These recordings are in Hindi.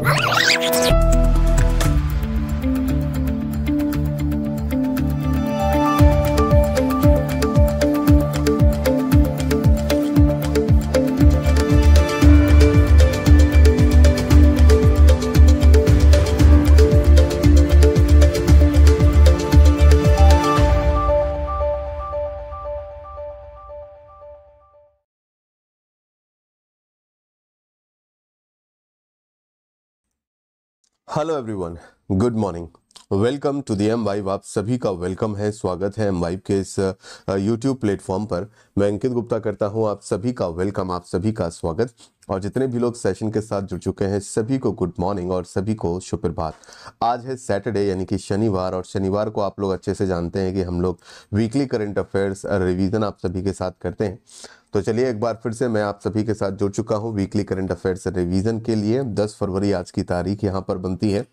Thank you. Hello everyone, good morning. Welcome to the Embibe आप सभी का वेलकम है स्वागत है एम वाइव के इस यूट्यूब प्लेटफॉर्म पर मैं अंकित गुप्ता करता हूं आप सभी का वेलकम आप सभी का स्वागत और जितने भी लोग सेशन के साथ जुड़ चुके हैं सभी को गुड मॉर्निंग और सभी को सुप्रभात आज है सैटरडे यानी कि शनिवार और शनिवार को आप लोग अच्छे से जानते हैं कि हम लोग वीकली करंट अफेयर्स रिविज़न आप सभी के साथ करते हैं तो चलिए एक बार फिर से मैं आप सभी के साथ जुड़ चुका हूँ वीकली करंट अफेयर्स रिविज़न के लिए दस फरवरी आज की तारीख यहाँ पर बनती है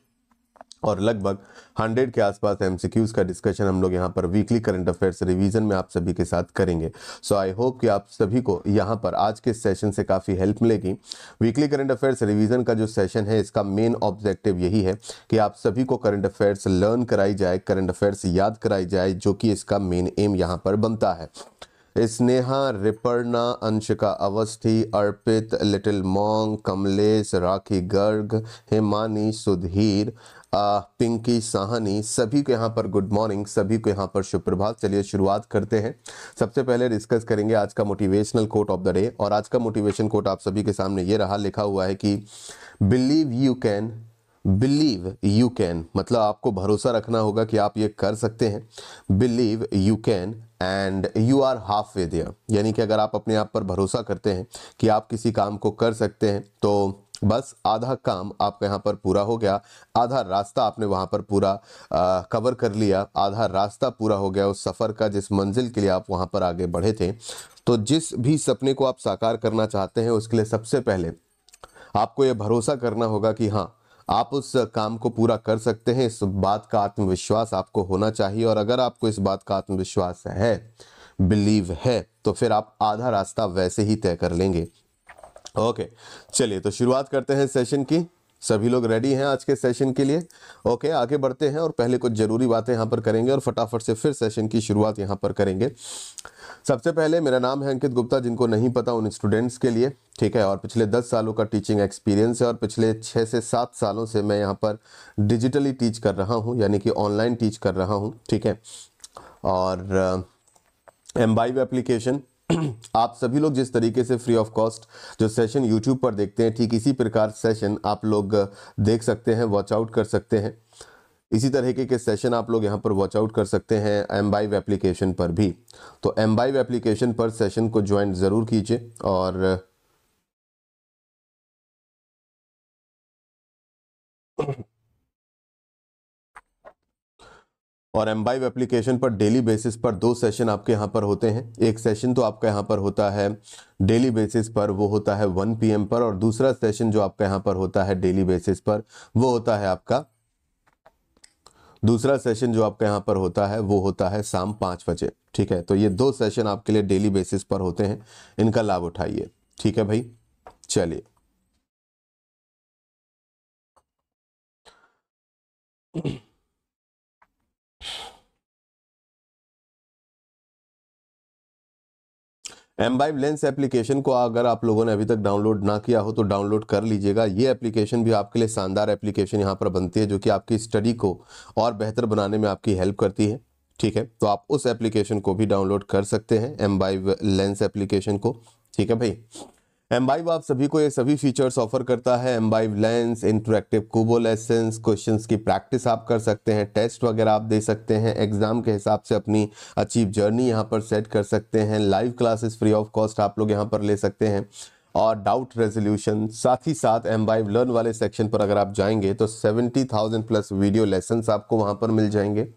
और लगभग 100 के आसपास एमसीक्यूज़ का डिस्कशन हम लोग यहाँ पर वीकली करंट अफेयर्स रिवीजन में आप सभी के साथ करेंगे सो आई होप कि आप सभी को यहाँ पर आज के सेशन से काफ़ी हेल्प मिलेगी वीकली करंट अफेयर्स रिवीजन का जो सेशन है इसका मेन ऑब्जेक्टिव यही है कि आप सभी को करंट अफेयर्स लर्न कराई जाए करंट अफेयर्स याद कराई जाए जो कि इसका मेन एम यहाँ पर बनता है स्नेहा रिपर्णा अंशिका अवस्थी अर्पित लिटिल मोंग कमलेश राखी गर्ग हिमानी सुधीर पिंकी साहनी सभी को यहाँ पर गुड मॉर्निंग सभी को यहाँ पर सुप्रभात चलिए शुरुआत करते हैं सबसे पहले डिस्कस करेंगे आज का motivational quote of the day और आज का मोटिवेशन कोट आप सभी के सामने ये रहा लिखा हुआ है कि believe you can believe you can मतलब आपको भरोसा रखना होगा कि आप ये कर सकते हैं believe you can and you are halfway there यानी कि अगर आप अपने आप पर भरोसा करते हैं कि आप किसी काम को कर सकते हैं तो बस आधा काम आपका यहाँ पर पूरा हो गया आधा रास्ता आपने वहाँ पर पूरा आ, कवर कर लिया आधा रास्ता पूरा हो गया उस सफ़र का जिस मंजिल के लिए आप वहाँ पर आगे बढ़े थे तो जिस भी सपने को आप साकार करना चाहते हैं उसके लिए सबसे पहले आपको ये भरोसा करना होगा कि हाँ आप उस काम को पूरा कर सकते हैं इस बात का आत्मविश्वास आपको होना चाहिए और अगर आपको इस बात का आत्मविश्वास है बिलीव है तो फिर आप आधा रास्ता वैसे ही तय कर लेंगे ओके चलिए तो शुरुआत करते हैं सेशन की सभी लोग रेडी हैं आज के सेशन के लिए ओके आगे बढ़ते हैं और पहले कुछ ज़रूरी बातें यहाँ पर करेंगे और फटाफट से फिर सेशन की शुरुआत यहाँ पर करेंगे सबसे पहले मेरा नाम है अंकित गुप्ता जिनको नहीं पता उन स्टूडेंट्स के लिए ठीक है और पिछले दस सालों का टीचिंग एक्सपीरियंस है और पिछले छः से सात सालों से मैं यहाँ पर डिजिटली टीच कर रहा हूँ यानी कि ऑनलाइन टीच कर रहा हूँ ठीक है और एम्बाइव एप्लीकेशन आप सभी लोग जिस तरीके से फ्री ऑफ कॉस्ट जो सेशन यूट्यूब पर देखते हैं ठीक इसी प्रकार सेशन आप लोग देख सकते हैं वॉच आउट कर सकते हैं इसी तरीके के सेशन आप लोग यहां पर वॉच आउट कर सकते हैं एम बाइव एप्लीकेशन पर भी तो एम बाइव एप्लीकेशन पर सेशन को ज्वाइन ज़रूर कीजिए और और एम्बाइव एप्लीकेशन पर डेली बेसिस पर दो सेशन आपके यहाँ पर होते हैं एक सेशन तो आपका यहाँ पर होता है डेली बेसिस पर वो होता है 1 पीएम पर और दूसरा सेशन जो आपका यहाँ पर होता है डेली बेसिस पर वो होता है आपका दूसरा सेशन जो आपका यहाँ पर होता है वो होता है शाम पाँच बजे ठीक है तो ये दो सेशन आपके लिए डेली बेसिस पर होते हैं इनका लाभ उठाइए ठीक है भाई चलिए Mm-hmm. एम्बाइव लेंस एप्लीकेशन को अगर आप लोगों ने अभी तक डाउनलोड ना किया हो तो डाउनलोड कर लीजिएगा ये एप्लीकेशन भी आपके लिए शानदार एप्लीकेशन यहाँ पर बनती है जो कि आपकी स्टडी को और बेहतर बनाने में आपकी हेल्प करती है ठीक है तो आप उस एप्लीकेशन को भी डाउनलोड कर सकते हैं एम्बाइव लेंस एप्लीकेशन को ठीक है भाई एम्बाइव आप सभी को ये सभी फीचर्स ऑफर करता है एम्बाइव लेंस इंटरेक्टिव कोबो लेसेंस क्वेश्चन की प्रैक्टिस आप कर सकते हैं टेस्ट वगैरह आप दे सकते हैं एग्जाम के हिसाब से अपनी अचीव जर्नी यहाँ पर सेट कर सकते हैं live classes free of cost आप लोग यहाँ पर ले सकते हैं और डाउट रेजोल्यूशन साथ ही साथ एम बाइव लर्न वाले सेक्शन पर अगर आप जाएंगे तो थाउजेंड प्लस वीडियो लेसन आपको वहाँ पर मिल जाएंगे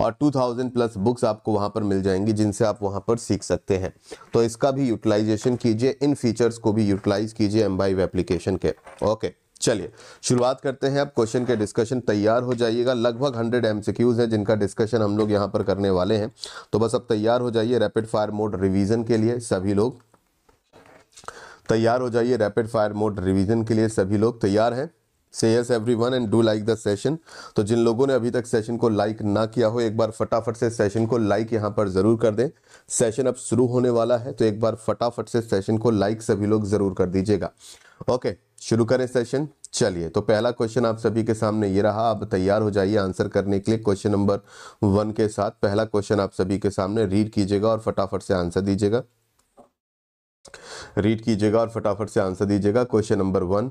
और 2000 प्लस बुक्स आपको वहां पर मिल जाएंगी जिनसे आप वहां पर सीख सकते हैं तो इसका भी यूटिलाइजेशन कीजिए इन फीचर्स को भी यूटिलाइज कीजिए एम एप्लीकेशन के ओके चलिए शुरुआत करते हैं अब क्वेश्चन के डिस्कशन तैयार हो जाइएगा लगभग हंड्रेड एम हैं जिनका डिस्कशन हम लोग यहाँ पर करने वाले हैं तो बस अब तैयार हो जाइए रैपिड फायर मोड रिवीजन के लिए सभी लोग तैयार हो जाइए रैपिड फायर मोड रिवीजन के लिए सभी लोग तैयार हैं से yes everyone and do like the session तो जिन लोगों ने अभी तक सेशन को लाइक ना किया हो एक बार फटाफट से सेशन को लाइक यहाँ पर ज़रूर कर दें सेशन अब शुरू होने वाला है तो एक बार फटाफट से सेशन को लाइक सभी लोग ज़रूर कर दीजिएगा ओके शुरू करें सेशन चलिए तो पहला क्वेश्चन आप सभी के सामने ये रहा आप तैयार हो जाइए आंसर करने के लिए क्वेश्चन नंबर वन के साथ पहला क्वेश्चन आप सभी के सामने रीड कीजिएगा और फटाफट से आंसर दीजिएगा रीड कीजिएगा और फटाफट से आंसर दीजिएगा question number one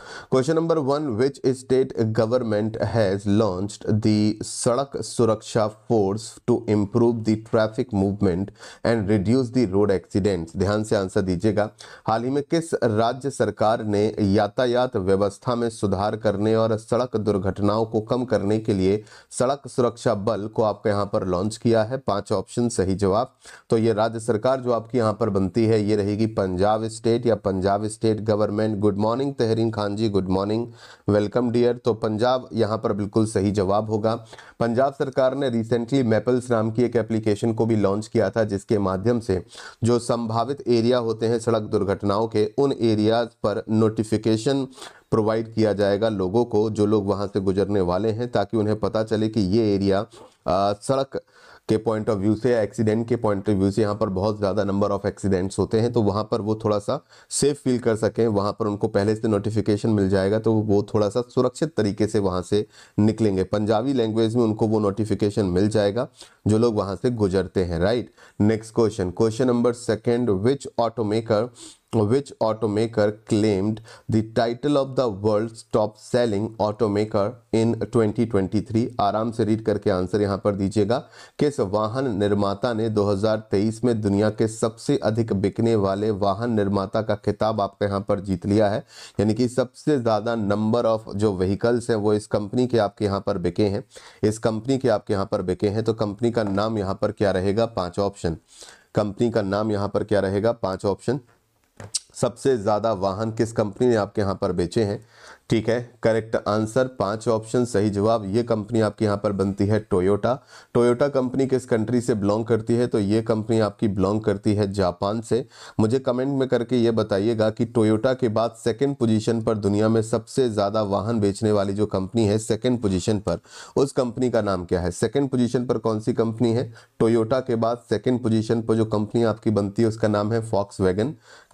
question number one which state government has launch the Sadak Suraksha force to improve the traffic movement and reduce the road accidents ध्यान से आंसर दीजिएगा हाल ही में किस राज्य सरकार ने यातायात व्यवस्था में सुधार करने और सड़क दुर्घटनाओं को कम करने के लिए सड़क सुरक्षा बल को आपके यहाँ पर लॉन्च किया है पांच ऑप्शन सही जवाब तो ये राज्य सरकार जो आपकी यहाँ पर बनती है ये रहेगी पंजाब स्टेट या Punjab state government good morning Tehreen Khan हाँ जी गुड मॉर्निंग वेलकम डियर तो पंजाब यहाँ पर बिल्कुल सही जवाब होगा पंजाब सरकार ने रिसेंटली मेपल्स नाम की एक एप्लीकेशन को भी लॉन्च किया था जिसके माध्यम से जो संभावित एरिया होते हैं सड़क दुर्घटनाओं के उन एरियाज पर नोटिफिकेशन प्रोवाइड किया जाएगा लोगों को जो लोग वहाँ से गुजरने वाले हैं ताकि उन्हें पता चले कि ये एरिया आ, सड़क के पॉइंट ऑफ व्यू से या एक्सीडेंट के पॉइंट ऑफ व्यू से यहाँ पर बहुत ज़्यादा नंबर ऑफ एक्सीडेंट्स होते हैं तो वहाँ पर वो थोड़ा सा सेफ फील कर सकें वहाँ पर उनको पहले से नोटिफिकेशन मिल जाएगा तो वो थोड़ा सा सुरक्षित तरीके से वहाँ से निकलेंगे पंजाबी लैंग्वेज में उनको वो नोटिफिकेशन मिल जाएगा जो लोग वहाँ से गुजरते हैं right next question question number second which automaker which automaker claimed the title of the world's top selling automaker in 2023 आराम से रीड करके आंसर यहां पर दीजिएगा किस वाहन निर्माता ने 2023 में दुनिया के सबसे अधिक बिकने वाले वाहन निर्माता का खिताब आपने यहां पर जीत लिया है यानी कि सबसे ज़्यादा नंबर ऑफ जो व्हीकल्स हैं वो इस कंपनी के आपके यहाँ पर बिके हैं इस कंपनी के आपके यहाँ पर बिके हैं तो कंपनी का नाम यहाँ पर क्या रहेगा पाँच ऑप्शन कंपनी का नाम यहाँ पर क्या रहेगा पाँच ऑप्शन सबसे ज़्यादा वाहन किस कंपनी ने आपके यहाँ पर बेचे हैं ठीक है करेक्ट आंसर पांच ऑप्शन सही जवाब ये कंपनी आपकी यहाँ पर बनती है टोयोटा टोयोटा कंपनी किस कंट्री से बिलोंग करती है तो ये कंपनी आपकी बिलोंग करती है जापान से मुझे कमेंट में करके ये बताइएगा कि टोयोटा के बाद सेकंड पोजीशन पर दुनिया में सबसे ज़्यादा वाहन बेचने वाली जो कंपनी है सेकेंड पोजिशन पर उस कंपनी का नाम क्या है सेकेंड पोजिशन पर कौन सी कंपनी है टोयोटा के बाद सेकेंड पोजिशन पर जो कंपनी आपकी बनती है उसका नाम है फॉक्स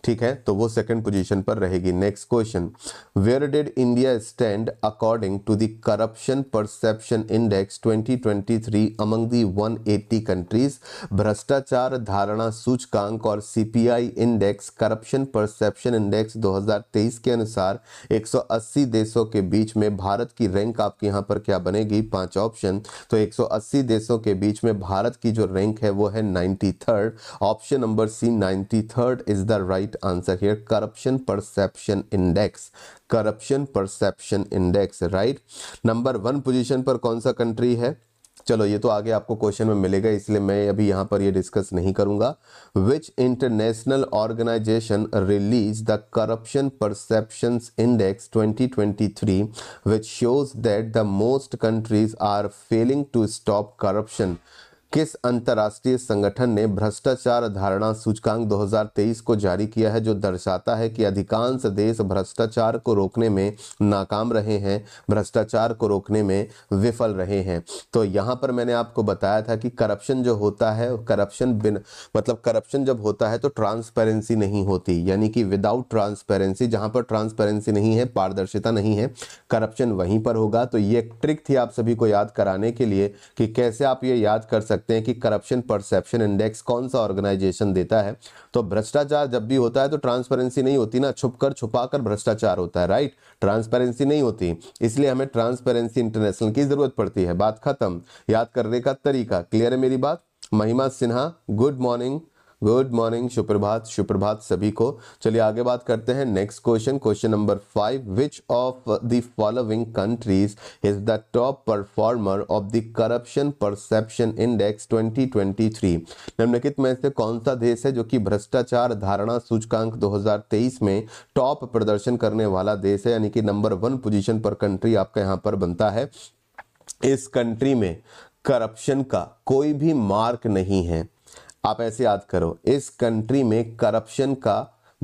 ठीक है तो वो सेकेंड पोजिशन पर रहेगी next question where did India stand according to the Corruption Perception Index 2023 among the 180 countries? भ्रष्टाचार धारणा सूचकांक और CPI Index Corruption Perception Index 2023 के अनुसार 180 देशों के बीच में भारत की रैंक आपके यहाँ पर क्या बनेगी पांच ऑप्शन तो 180 देशों के बीच में भारत की जो रैंक है वो है 93rd option number C 93rd is the right answer here corruption perception index corruption perception index right number one position पर कौन सा कंट्री है चलो ये तो आगे आपको क्वेश्चन में मिलेगा इसलिए मैं अभी यहां पर ये डिस्कस नहीं करूंगा which international organisation release the corruption perception index 2023 which shows that the most countries are failing to stop corruption किस अंतर्राष्ट्रीय संगठन ने भ्रष्टाचार धारणा सूचकांक 2023 को जारी किया है जो दर्शाता है कि अधिकांश देश भ्रष्टाचार को रोकने में नाकाम रहे हैं भ्रष्टाचार को रोकने में विफल रहे हैं तो यहाँ पर मैंने आपको बताया था कि करप्शन जो होता है करप्शन बिन मतलब करप्शन जब होता है तो ट्रांसपेरेंसी नहीं होती यानी कि विदाउट ट्रांसपेरेंसी जहाँ पर ट्रांसपेरेंसी नहीं है पारदर्शिता नहीं है करप्शन वहीं पर होगा तो ये ट्रिक थी आप सभी को याद कराने के लिए कि कैसे आप ये याद कर सकते सकते हैं कि करप्शन परसेप्शन इंडेक्स कौन सा ऑर्गेनाइजेशन देता है तो भ्रष्टाचार जब भी होता है तो ट्रांसपेरेंसी नहीं होती ना छुपकर छुपाकर भ्रष्टाचार होता है राइट ट्रांसपेरेंसी नहीं होती इसलिए हमें ट्रांसपेरेंसी इंटरनेशनल की जरूरत पड़ती है बात खत्म याद करने का तरीका क्लियर है मेरी बात Mahima Sinha good morning good morning सुप्रभात सुप्रभात सभी को चलिए आगे बात करते हैं next question question number five which of the following countries is the top performer of the corruption perception index 2023 निम्नलिखित में से कौन सा देश है जो कि भ्रष्टाचार धारणा सूचकांक 2023 में टॉप प्रदर्शन करने वाला देश है यानी कि नंबर वन पोजिशन पर कंट्री आपका यहाँ पर बनता है इस कंट्री में करप्शन का कोई भी मार्क नहीं है आप ऐसे याद करो इस कंट्री में करप्शन का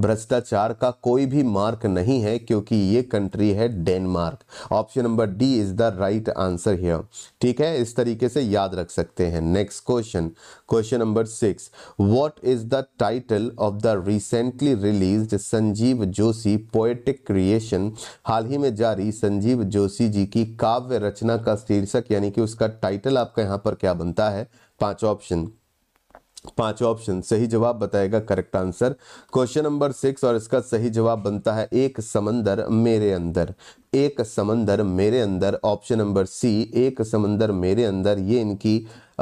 भ्रष्टाचार का कोई भी मार्क नहीं है क्योंकि ये कंट्री है Denmark option number D is the right answer here ठीक है इस तरीके से याद रख सकते हैं next question question number six what is the title of the recently released Sanjeev Joshi poetic creation हाल ही में जारी संजीव जोशी जी की काव्य रचना का शीर्षक यानी कि उसका टाइटल आपका यहाँ पर क्या बनता है पांच ऑप्शन पांच ऑप्शन सही जवाब बताएगा correct answer question number six और इसका सही जवाब बनता है एक समंदर मेरे अंदर एक समंदर मेरे अंदर ऑप्शन नंबर सी एक समंदर मेरे अंदर ये इनकी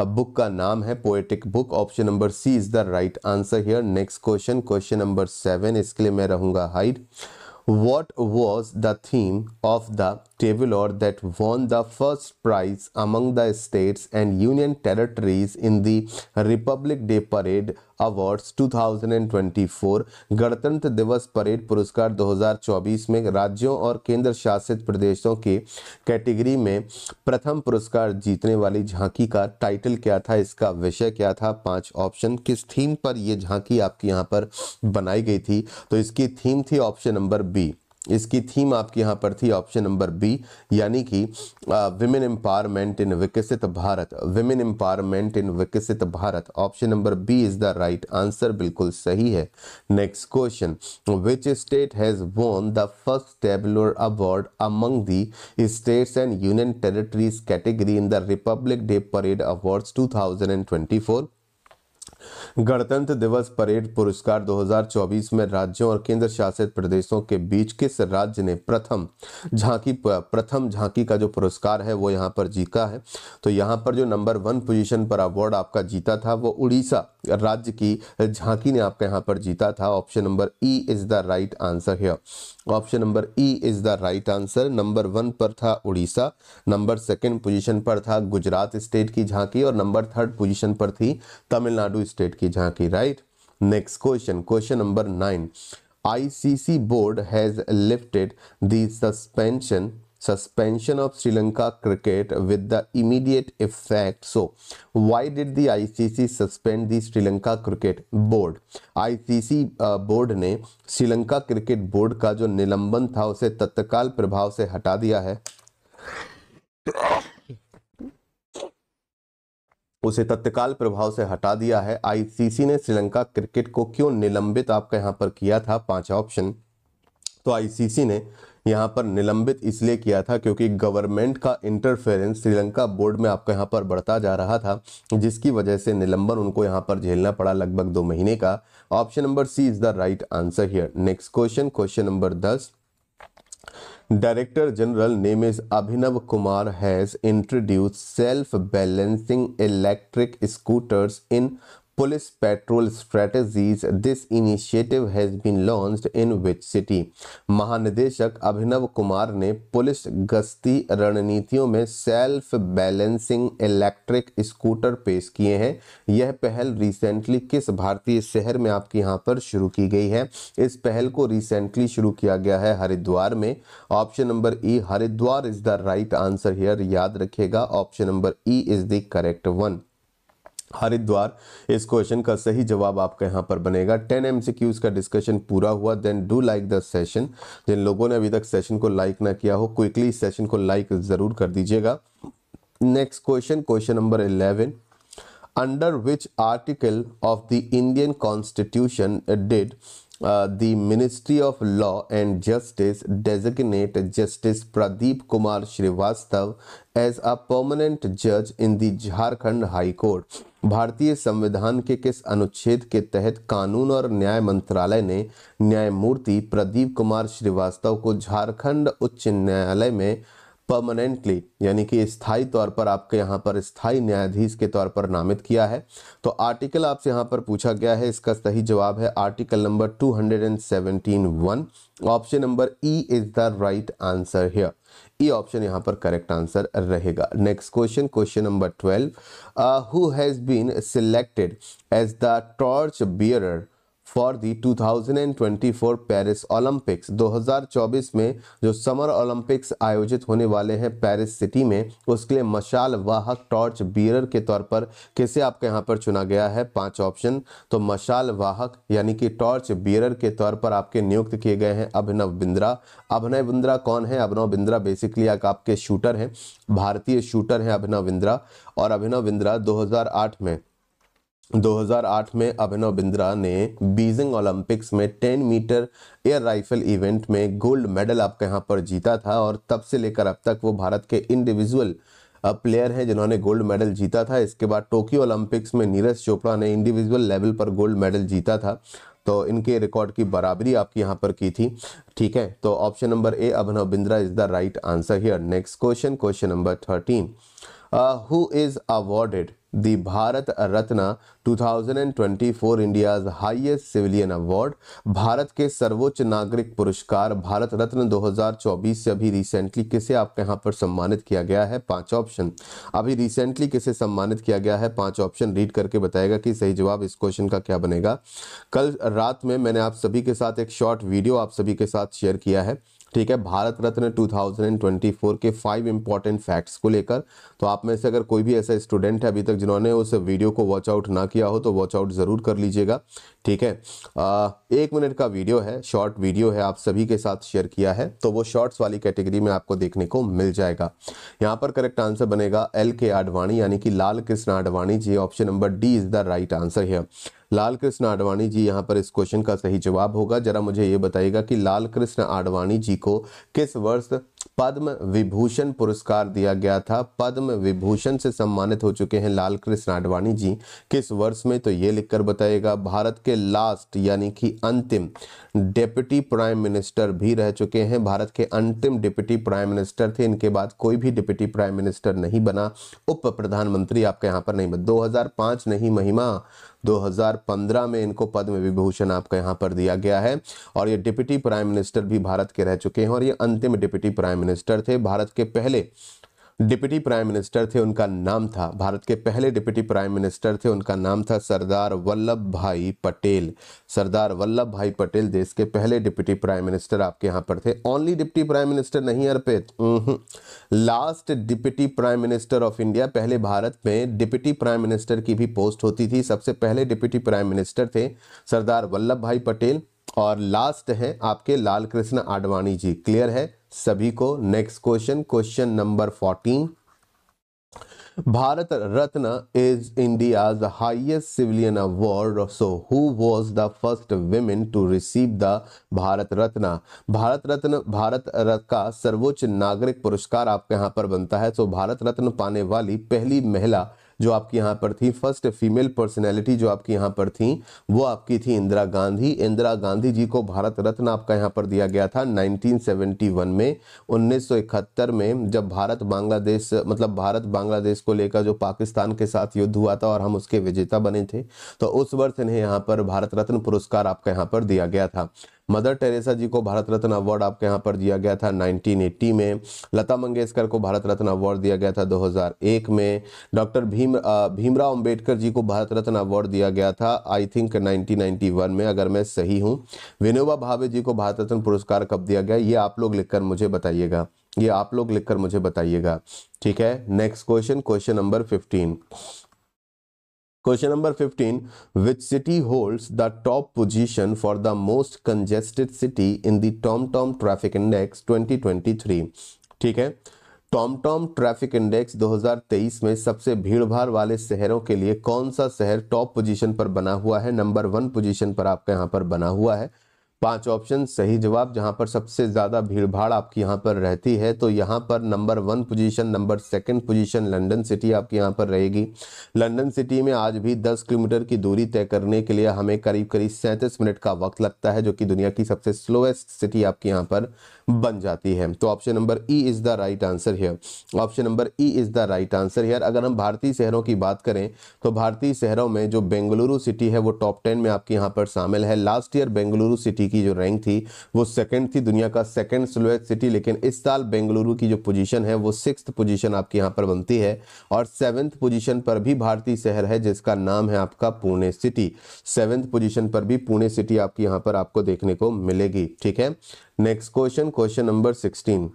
बुक का नाम है poetic book option number C is the right answer here next question question number seven इसके लिए मैं रहूंगा हाइड what was the theme of the Taylor that won the first prize among the states and union territories in the Republic Day Parade awards 2024 गणतंत्र दिवस परेड पुरस्कार 2024 में राज्यों और केंद्र शासित प्रदेशों के कैटेगरी में प्रथम पुरस्कार जीतने वाली झांकी का टाइटल क्या था इसका विषय क्या था पांच ऑप्शन किस थीम पर यह झांकी आपकी यहाँ पर बनाई गई थी तो इसकी थीम थी ऑप्शन नंबर बी इसकी थीम आपकी यहाँ पर थी ऑप्शन नंबर बी यानी कि women empowerment in Viksit Bharat women empowerment in Viksit Bharat option number B is the right answer बिल्कुल सही है next question which state has won the first tableau award among the states and union territories category in the Republic Day parade Awards टू गणतंत्र दिवस परेड पुरस्कार 2024 में राज्यों और केंद्र शासित प्रदेशों के बीच किस राज्य ने प्रथम झांकी प्रथम झांकी का जो पुरस्कार है वो यहाँ पर जीता है तो यहाँ पर जो नंबर वन पोजीशन पर अवार्ड आपका जीता था वो उड़ीसा राज्य की झांकी ने आपका यहां पर जीता था option number E is the right answer है option number E is the right answer number one पर था उड़ीसा नंबर सेकंड पोजीशन पर था गुजरात स्टेट की झांकी और नंबर थर्ड पोजीशन पर थी तमिलनाडु स्टेट की झांकी right next question question number nine ICC board has lifted suspension suspension of Sri Lanka cricket with the immediate effect. So, why did the ICC suspend the Sri Lanka cricket board? ICC board uh, ने श्रीलंका क्रिकेट बोर्ड का जो निलंबन था उसे तत्काल प्रभाव से हटा दिया है उसे तत्काल प्रभाव से हटा दिया है आईसीसी ने श्रीलंका क्रिकेट को क्यों निलंबित आपका यहां पर किया था पांचवा ऑप्शन तो आईसीसी ने यहाँ पर निलंबित इसलिए किया था क्योंकि गवर्नमेंट का इंटरफेरेंस श्रीलंका बोर्ड में आपका यहाँ पर बढ़ता जा रहा था जिसकी वजह से निलंबन उनको यहाँ पर झेलना पड़ा लगभग दो महीने का option number C is the right answer here next question question number दस director general name is Abhinav Kumar has introduce self balancing electric scooters in police patrol strategies this initiative has been launched in which city महानिदेशक अभिनव कुमार ने पुलिस गश्ती रणनीतियों में सेल्फ बैलेंसिंग इलेक्ट्रिक स्कूटर पेश किए हैं यह पहल रिसेंटली किस भारतीय शहर में आपके यहाँ पर शुरू की गई है इस पहल को रिसेंटली शुरू किया गया है हरिद्वार में option number E Haridwar is the right answer here याद रखेगा option number E is the correct one Haridwar इस क्वेश्चन का सही जवाब आपका यहाँ पर बनेगा टेन एम सी क्यूज का डिस्कशन पूरा हुआ then do like the session जिन लोगों ने अभी तक सेशन को लाइक ना किया हो क्विकली इस सेशन को लाइक ज़रूर कर दीजिएगा next question question number eleven under which article of the Indian constitution did Uh, the Ministry of Law and Justice designate Justice Pradeep Kumar Srivastav as a permanent judge in the Jharkhand High Court. भारतीय संविधान के किस अनुच्छेद के तहत कानून और न्याय मंत्रालय ने न्यायमूर्ति प्रदीप कुमार श्रीवास्तव को झारखंड उच्च न्यायालय में परमानेंटली यानी कि स्थायी तौर पर आपके यहाँ पर स्थायी न्यायाधीश के तौर पर नामित किया है तो आर्टिकल आपसे यहाँ पर पूछा गया है इसका सही जवाब है article number two hundred and seventeen one option number E is the right answer here E option यहाँ पर करेक्ट आंसर रहेगा next question question number twelve who has been selected as the torch bearer for the 2024 Paris Olympics 2024 में जो समर ओलंपिक्स आयोजित होने वाले हैं पेरिस सिटी में उसके लिए मशाल वाहक टॉर्च बीरर के तौर पर किसे आपके यहां पर चुना गया है पांच ऑप्शन तो मशाल वाहक यानी कि टॉर्च बीरर के तौर पर आपके नियुक्त किए गए हैं अभिनव बिंद्रा अभिनव बिंद्रा कौन है अभिनव बिंद्रा बेसिकली आपके शूटर हैं भारतीय शूटर हैं अभिनव बिंद्रा और अभिनव बिंद्रा दो में 2008 में अभिनव बिंद्रा ने बीजिंग ओलंपिक्स में 10 मीटर एयर राइफल इवेंट में गोल्ड मेडल आपके यहाँ पर जीता था और तब से लेकर अब तक वो भारत के इंडिविजुअल प्लेयर हैं जिन्होंने गोल्ड मेडल जीता था इसके बाद टोक्यो ओलंपिक्स में नीरज चोपड़ा ने इंडिविजुअल लेवल पर गोल्ड मेडल जीता था तो इनके रिकॉर्ड की बराबरी आपकी यहाँ पर की थी ठीक है तो option number A Abhinav Bindra is the right answer here next question question number thirteen who is awarded the Bharat Ratna 2024 India's highest civilian award Bharat के सर्वोच्च नागरिक पुरस्कार भारत रत्न 2024 से अभी रिसेंटली किसे आपके यहाँ पर सम्मानित किया गया है पांच ऑप्शन अभी रिसेंटली किसे सम्मानित किया गया है पांच ऑप्शन रीड करके बताएगा कि सही जवाब इस क्वेश्चन का क्या बनेगा कल रात में मैंने आप सभी के साथ एक शॉर्ट वीडियो आप सभी के साथ शेयर किया है ठीक है भारत रत्न 2024 के फाइव इंपॉर्टेंट फैक्ट्स को लेकर तो आप में से अगर कोई भी ऐसा स्टूडेंट है अभी तक जिन्होंने उस वीडियो को वॉच आउट ना किया हो तो वॉच आउट ज़रूर कर लीजिएगा ठीक है आ, एक मिनट का वीडियो है शॉर्ट वीडियो है आप सभी के साथ शेयर किया है तो वो शॉर्ट्स वाली कैटेगरी में आपको देखने को मिल जाएगा यहाँ पर करेक्ट आंसर बनेगा एल के आडवाणी यानी कि Lal Krishna Advani ji option number D is the right answer है लाल कृष्ण आडवाणी जी यहाँ पर इस क्वेश्चन का सही जवाब होगा जरा मुझे ये बताइएगा कि लाल कृष्ण आडवाणी जी को किस वर्ष पद्म विभूषण पुरस्कार दिया गया था पद्म विभूषण से सम्मानित हो चुके हैं लाल कृष्ण आडवाणी जी किस वर्ष में तो ये लिखकर बताइएगा भारत के लास्ट यानी कि अंतिम डेप्यूटी प्राइम मिनिस्टर भी रह चुके हैं भारत के अंतिम डिप्टी प्राइम मिनिस्टर थे इनके बाद कोई भी डिप्टी प्राइम मिनिस्टर नहीं बना उप प्रधानमंत्री आपके यहाँ पर नहीं बना दो नहीं महिमा 2015 में इनको पद्म विभूषण आपका यहाँ पर दिया गया है और ये डिप्टी प्राइम मिनिस्टर भी भारत के रह चुके हैं और ये अंतिम डिप्टी प्राइम मिनिस्टर थे भारत के पहले डिप्टी प्राइम मिनिस्टर थे उनका नाम था भारत के पहले डिप्टी प्राइम मिनिस्टर थे उनका नाम था सरदार वल्लभ भाई पटेल सरदार वल्लभ भाई पटेल देश के पहले डिप्टी प्राइम मिनिस्टर आपके यहाँ पर थे ओनली डिप्टी प्राइम मिनिस्टर नहीं Arpit last deputy prime minister of India पहले भारत में डिप्टी प्राइम मिनिस्टर की भी पोस्ट होती थी सबसे पहले डिप्टी प्राइम मिनिस्टर थे सरदार वल्लभ भाई पटेल और लास्ट है आपके लाल कृष्ण आडवाणी जी क्लियर है सभी को next question question number fourteen Bharat Ratna is India's highest civilian award. So, who was the first women to receive the Bharat Ratna Bharat Ratna Bharat Ratna का सर्वोच्च नागरिक पुरस्कार आपके यहाँ पर बनता है तो भारत रत्न पाने वाली पहली महिला जो आपकी यहाँ पर थी फर्स्ट फीमेल पर्सनैलिटी जो आपकी यहाँ पर थी वो आपकी थी इंदिरा गांधी इंदिरा गांधी जी को भारत रत्न आपका यहाँ पर दिया गया था 1971 में 1971 में जब भारत बांग्लादेश मतलब भारत बांग्लादेश को लेकर जो पाकिस्तान के साथ युद्ध हुआ था और हम उसके विजेता बने थे तो उस वर्ष इन्हें यहाँ पर भारत रत्न पुरस्कार आपका यहाँ पर दिया गया था मदर टेरेसा जी को भारत रत्न अवार्ड आपके यहाँ पर दिया गया था 1980 में लता मंगेशकर को भारत रत्न अवार्ड दिया गया था 2001 में डॉक्टर भीम भीमराव अंबेडकर जी को भारत रत्न अवार्ड दिया गया था आई थिंक 1991 में अगर मैं सही हूँ विनोबा भावे जी को भारत रत्न पुरस्कार कब दिया गया ये आप लोग लिखकर मुझे बताइएगा ये आप लोग लिखकर मुझे बताइएगा ठीक है next question question number fifteen question number 15 which city holds the top position for the most congested city in the TomTom traffic index 2023 ठीक है टॉम टॉम ट्रैफिक इंडेक्स 2023 में सबसे भीड़भाड़ वाले शहरों के लिए कौन सा शहर टॉप पोजीशन पर बना हुआ है नंबर वन पोजीशन पर आपका यहां पर बना हुआ है पांच ऑप्शन सही जवाब जहां पर सबसे ज़्यादा भीड़भाड़ आपकी यहां पर रहती है तो यहां पर number one position number second position London city आपकी यहां पर रहेगी लंदन सिटी में आज भी 10 किलोमीटर की दूरी तय करने के लिए हमें करीब करीब सैंतीस मिनट का वक्त लगता है जो कि दुनिया की सबसे स्लोएस्ट सिटी आपकी यहाँ पर बन जाती है तो option number E is the right answer here option number E is the right answer here अगर हम भारतीय शहरों की बात करें तो भारतीय शहरों में जो बेंगलुरु सिटी है वो टॉप टेन में आपके यहाँ पर शामिल है लास्ट ईयर बेंगलुरु सिटी की जो रैंक थी वो सेकेंड थी दुनिया का सेकेंड स्लोएस्ट सिटी लेकिन इस साल बेंगलुरु की जो पोजिशन है वो सिक्स पोजिशन आपके यहाँ पर बनती है और सेवन्थ पोजिशन पर भी भारतीय शहर है जिसका नाम है आपका पुणे सिटी सेवन्थ पोजिशन पर भी पुणे सिटी आपकी यहाँ पर आपको देखने को मिलेगी ठीक है next question question number sixteen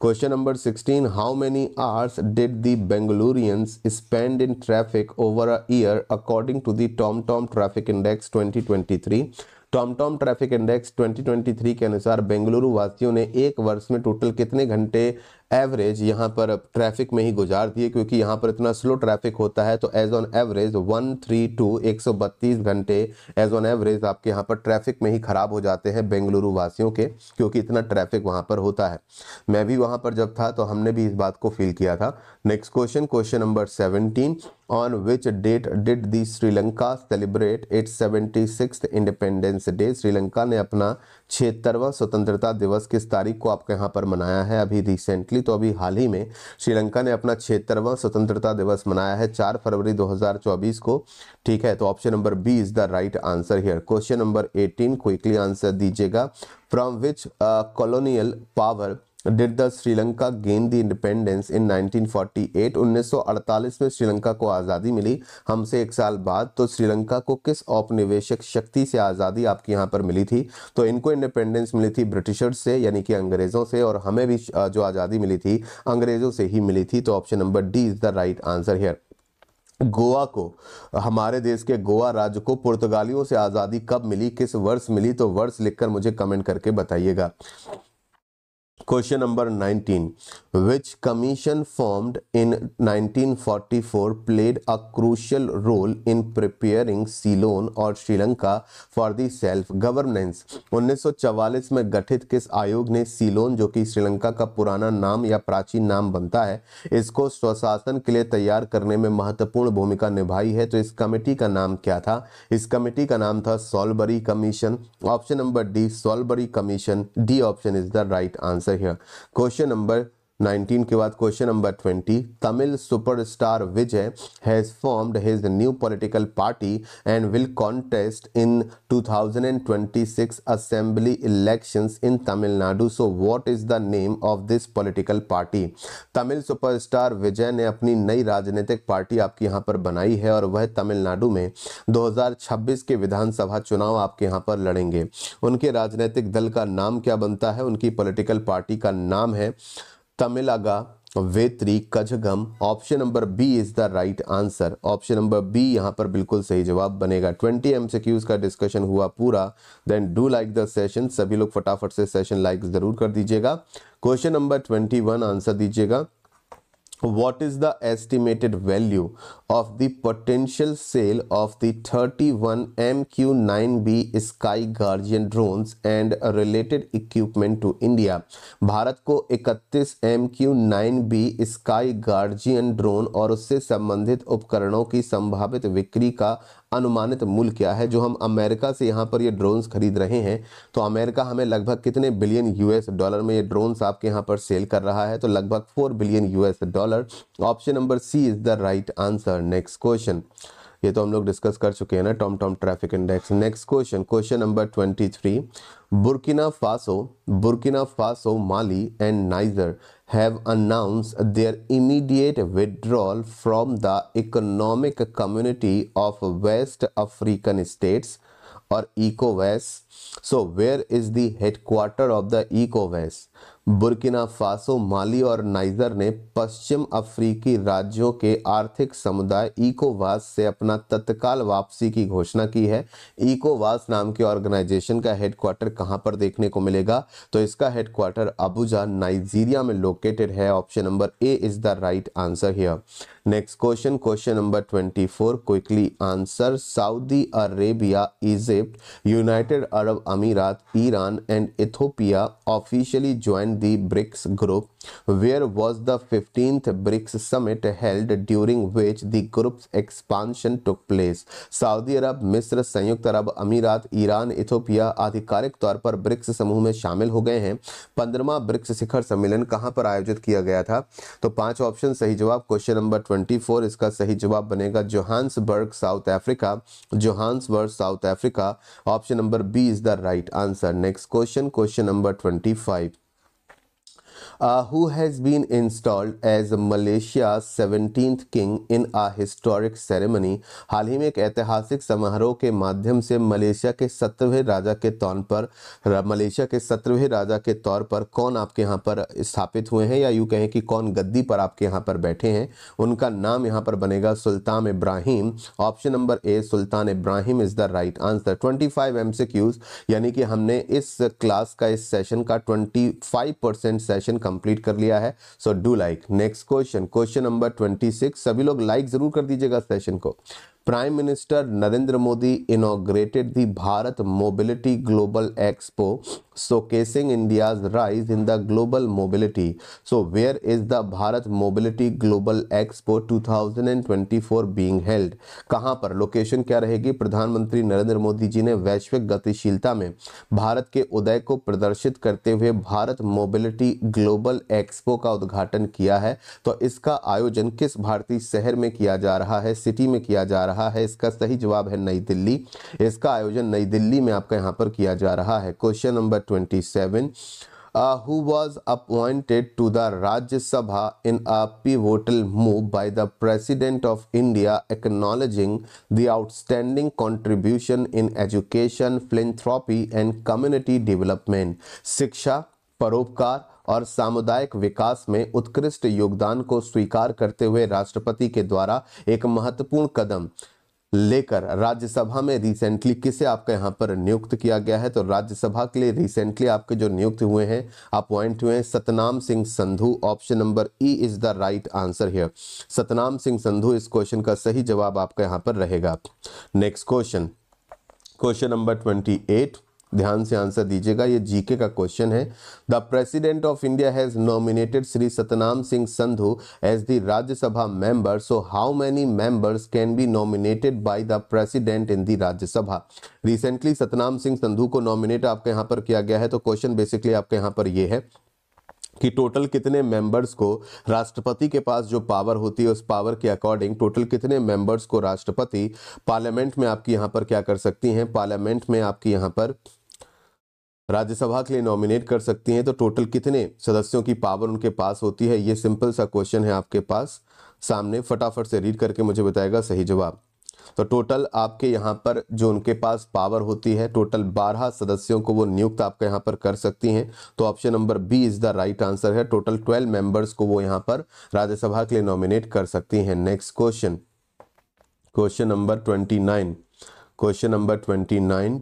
question number sixteen how many hours did the Bengalurians spend in traffic over a year according to the TomTom traffic index twenty twenty three TomTom traffic index twenty twenty three के अनुसार बेंगलुरु वासियों ने एक वर्ष में टोटल कितने घंटे एवरेज यहाँ पर ट्रैफिक में ही गुजार दिए क्योंकि यहाँ पर इतना स्लो ट्रैफिक होता है तो as on average one three two एक सौ बत्तीस घंटे एज ऑन एवरेज आपके यहाँ पर ट्रैफिक में ही ख़राब हो जाते हैं बेंगलुरु वासियों के क्योंकि इतना ट्रैफिक वहाँ पर होता है मैं भी वहाँ पर जब था तो हमने भी इस बात को फील किया था next question question number seventeen on which date did the Sri Lanka celebrate it seventy six independence day Sri Lanka ने अपना छिहत्तरवा स्वतंत्रता दिवस किस तारीख को आपके यहाँ पर मनाया है अभी रिसेंटली निकली तो अभी हाल ही में श्रीलंका ने अपना छिहत्तरवां स्वतंत्रता दिवस मनाया है चार फरवरी 2024 को ठीक है तो option number B is the right answer here question number eighteen quickly answer दीजिएगा from which colonial power did the Sri Lanka gain the independence in 1948 1948 में श्रीलंका को आज़ादी मिली हमसे एक साल बाद तो श्रीलंका को किस औपनिवेशक शक्ति से आज़ादी आपके यहाँ पर मिली थी तो इनको इंडिपेंडेंस मिली थी ब्रिटिशर्स से यानी कि अंग्रेज़ों से और हमें भी जो आज़ादी मिली थी अंग्रेज़ों से ही मिली थी तो option number D is the right answer here Goa को हमारे देश के गोवा राज्य को पुर्तगालियों से आज़ादी कब मिली किस वर्ष मिली तो वर्ष लिखकर मुझे कमेंट करके बताइएगा Question number 19. Which commission formed in 1944 played a crucial role in preparing Ceylon और Sri Lanka for the self governance? 1944 में गठित किस आयोग ने सीलोन जो कि श्रीलंका का पुराना नाम या प्राचीन नाम बनता है इसको स्वशासन के लिए तैयार करने में महत्वपूर्ण भूमिका निभाई है तो इस कमेटी का नाम क्या था इस कमेटी का नाम था Soulbury commission option number D Soulbury commission D option is the right answer here question number nineteen के बाद question number twenty Tamil superstar Vijay has formed his new political party and will contest in two thousand and twenty six assembly elections in Tamil Nadu so what is the name of this political party Tamil superstar Vijay ने अपनी नई राजनीतिक पार्टी आपके यहाँ पर बनाई है और वह तमिलनाडु में छब्बीस के विधानसभा चुनाव आपके यहाँ पर लड़ेंगे उनके राजनीतिक दल का नाम क्या बनता है उनकी पोलिटिकल पार्टी का नाम है Tamilaga Vettri Kazhagam option number B is the right answer option number B यहां पर बिल्कुल सही जवाब बनेगा 20 एमसीक्यूज का डिस्कशन हुआ पूरा then do like the session सभी लोग फटाफट से सेशन लाइक जरूर कर दीजिएगा क्वेश्चन नंबर 21 आंसर दीजिएगा what is the estimated value of the potential sale of the 31 MQ-9B Sky Guardian drones and related equipment to India. Bharat को 31 MQ-9B Sky Guardian ड्रोन और उससे संबंधित उपकरणों की संभावित बिक्री का अनुमानित मूल्य क्या है जो हम अमेरिका से यहाँ पर ये ड्रोन्स खरीद रहे हैं तो अमेरिका हमें लगभग कितने बिलियन यूएस डॉलर में ये ड्रोन्स आपके यहाँ पर सेल कर रहा है तो लगभग four billion US dollar option number C is the right answer next question ये तो हम लोग डिस्कस कर चुके हैं ना Tom TomTom traffic index next question question number twenty three Burkina Faso Burkina Faso Mali and niger have announce there immediate withdrawal from the economic community of waste African states और इकोवेस सो where is the headquarter of the इकोवेस Burkina Faso Mali और नाइजर ने पश्चिम अफ्रीकी राज्यों के आर्थिक समुदाय इकोवास से अपना तत्काल वापसी की घोषणा की है इकोवास नाम के ऑर्गेनाइजेशन का हेडक्वार्टर कहां पर देखने को मिलेगा तो इसका हेडक्वार्टर अबुजा नाइजीरिया में लोकेटेड है option number A is the right answer here Next question, question number 24. Quickly answer. Saudi Arabia, Egypt, United Arab Emirates, Iran and Ethiopia officially joined the BRICS group where was the 15th BRICS summit held during which the group's expansion took place सऊदी अरब मिस्र संयुक्त अरब अमीरात ईरान इथोपिया आधिकारिक तौर पर ब्रिक्स समूह में शामिल हो गए हैं पंद्रवा ब्रिक्स शिखर सम्मेलन कहां पर आयोजित किया गया था तो पांच ऑप्शन सही जवाब क्वेश्चन नंबर 24 इसका सही जवाब बनेगा Johannesburg South Africa Johannesburg South Africa option number B is the right answer next question question number 25 uh, who has been installed as Malaysia's 17th king in a historic ceremony हाल ही में एक ऐतिहासिक समारोह के माध्यम से मलेशिया के सत्रहवें राजा के तौर पर मलेशिया के सत्रहवें राजा के तौर पर कौन आपके यहाँ पर स्थापित हुए हैं या यूँ कहें कि कौन गद्दी पर आपके यहाँ पर बैठे हैं उनका नाम यहाँ पर बनेगा Sultan Ibrahim option number A Sultan Ibrahim is the right answer twenty five M यानी कि हमने इस क्लास का इस सेशन का twenty five percent session complete कर लिया है so do like next question question number twenty six सभी लोग लाइक जरूर कर दीजिएगा सेशन को prime minister Narendra Modi inaugurated the Bharat mobility global expo so casing India's rise in the global mobility so where is the Bharat mobility global expo 2024 thousand and twenty four being held कहाँ पर लोकेशन क्या रहेगी प्रधानमंत्री नरेंद्र मोदी जी ने वैश्विक गतिशीलता में भारत के उदय को प्रदर्शित करते हुए भारत मोबिलिटी ग्लोबल एक्सपो का उद्घाटन किया है तो इसका आयोजन किस भारतीय शहर में किया जा रहा है सिटी में किया जा रहा रहा है इसका सही जवाब है नई दिल्ली इसका आयोजन नई दिल्ली में आपका यहाँ पर किया जा रहा है question number twenty who was appointed to the Rajya Sabha in a pivotal move by the president of India acknowledging the outstanding contribution in education philanthropy and community development शिक्षा परोपकार और सामुदायिक विकास में उत्कृष्ट योगदान को स्वीकार करते हुए राष्ट्रपति के द्वारा एक महत्वपूर्ण कदम लेकर राज्यसभा में रिसेंटली किसे आपका यहाँ पर नियुक्त किया गया है तो राज्यसभा के लिए रिसेंटली आपके जो नियुक्त हुए हैं अपॉइंट हुए हैं Satnam Singh Sandhu option number E is the right answer here Satnam Singh Sandhu इस क्वेश्चन का सही जवाब आपका यहाँ पर रहेगा next question question number twenty eight ध्यान से आंसर दीजिएगा ये जीके का क्वेश्चन है the president of India has nominated Shri Satnam Singh Sandhu as the Rajya Sabha member so how many members can be nominated by the president in the Rajya Sabha recently Satnam Singh Sandhu को नॉमिनेट आपके यहां पर किया गया है तो क्वेश्चन बेसिकली आपके यहां पर ये है कि टोटल कितने मेंबर्स को राष्ट्रपति के पास जो पावर होती है उस पावर के अकॉर्डिंग टोटल कितने मेंबर्स को राष्ट्रपति पार्लियामेंट में आपकी यहां पर क्या कर सकती हैं पार्लियामेंट में आपकी यहाँ पर राज्यसभा के लिए नॉमिनेट कर सकती हैं तो टोटल कितने सदस्यों की पावर उनके पास होती है ये सिंपल सा क्वेश्चन है आपके पास सामने फटाफट से रीड करके मुझे बताएगा सही जवाब तो टोटल आपके यहाँ पर जो उनके पास पावर होती है टोटल 12 सदस्यों को वो नियुक्त आपके यहाँ पर कर सकती हैं तो option number B is the right answer है टोटल 12 मेंबर्स को वो यहाँ पर राज्यसभा के लिए नॉमिनेट कर सकती हैं next question question number 29 question number 29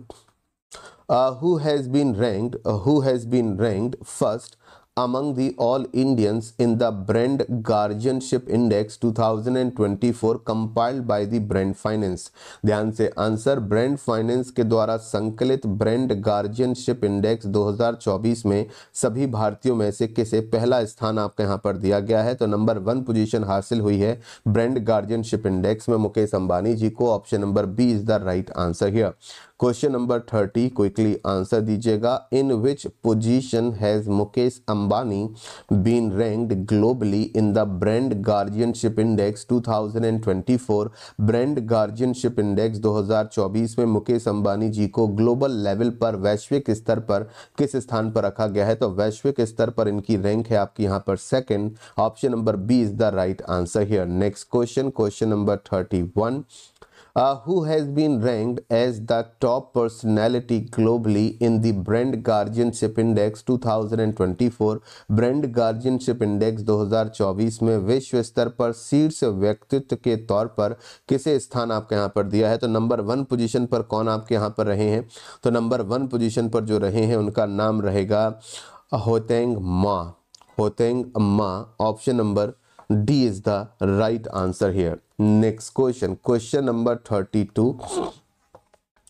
uh, who has been ranked uh, who has been ranked first among the all Indians in the Brand Guardianship Index 2024 compiled by the Brand Finance ध्यान से आंसर ब्रांड फाइनेंस के द्वारा संकलित ब्रांड गार्जियनशिप इंडेक्स 2024 में सभी भारतीयों में से किसे पहला स्थान आपको यहाँ पर दिया गया है तो नंबर वन पोजीशन हासिल हुई है ब्रांड गार्जियनशिप इंडेक्स में मुकेश अंबानी जी को option number B is the right answer here question number thirty quickly answer दीजिएगा in which position has Mukesh Ambani been ranked globally in the brand guardianship index 2024 brand guardianship index 2024 में मुकेश अंबानी जी को ग्लोबल लेवल पर वैश्विक स्तर पर किस स्थान पर रखा गया है तो वैश्विक स्तर पर इनकी रैंक है आपकी यहाँ पर second option number B is the right answer here next question question number thirty uh, who has been ranked as the top personality globally in the Brand Guardianship Index 2024 brand guardianship index 2024 में विश्व स्तर पर शीर्ष व्यक्तित्व के तौर पर किसे स्थान आपके यहाँ पर दिया है तो नंबर वन पोजीशन पर कौन आपके यहाँ पर रहे हैं तो नंबर वन पोजीशन पर जो रहे हैं उनका नाम रहेगा होतेंग माँ होतेंग माँ ऑप्शन नंबर D is the right answer here. Next question, question number 32.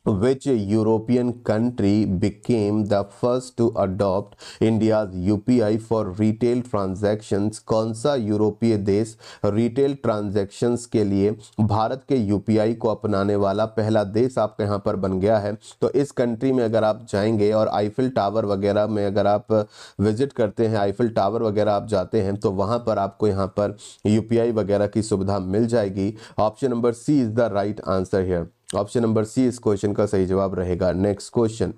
which European country became the first to adopt India's UPI for retail transactions कौन सा यूरोपीय देश रिटेल ट्रांजैक्शंस के लिए भारत के यूपीआई को अपनाने वाला पहला देश आपका यहाँ पर बन गया है तो इस कंट्री में अगर आप जाएंगे और आईफिल टावर वगैरह में अगर आप विजिट करते हैं आईफिल टावर वगैरह आप जाते हैं तो वहाँ पर आपको यहाँ पर यूपीआई वगैरह की सुविधा मिल जाएगी option number C is the right answer here option number C इस क्वेश्चन का सही जवाब रहेगा next question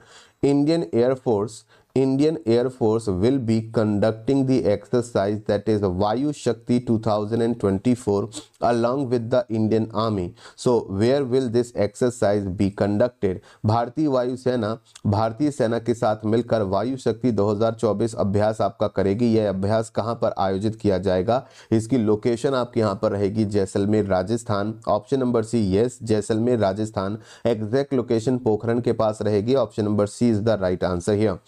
Indian air force Indian air force will be conducting the exercise that is Vayu Shakti 2024 along with the Indian army so where will this exercise be conducted भारतीय वायुसेना भारतीय सेना के साथ मिलकर वायु शक्ति 2024 अभ्यास आपका करेगी यह अभ्यास कहां पर आयोजित किया जाएगा इसकी लोकेशन आपके यहां पर रहेगी Jaisalmer Rajasthan option number C yes Jaisalmer Rajasthan exact location Pokhran के पास रहेगी option number C is the right answer here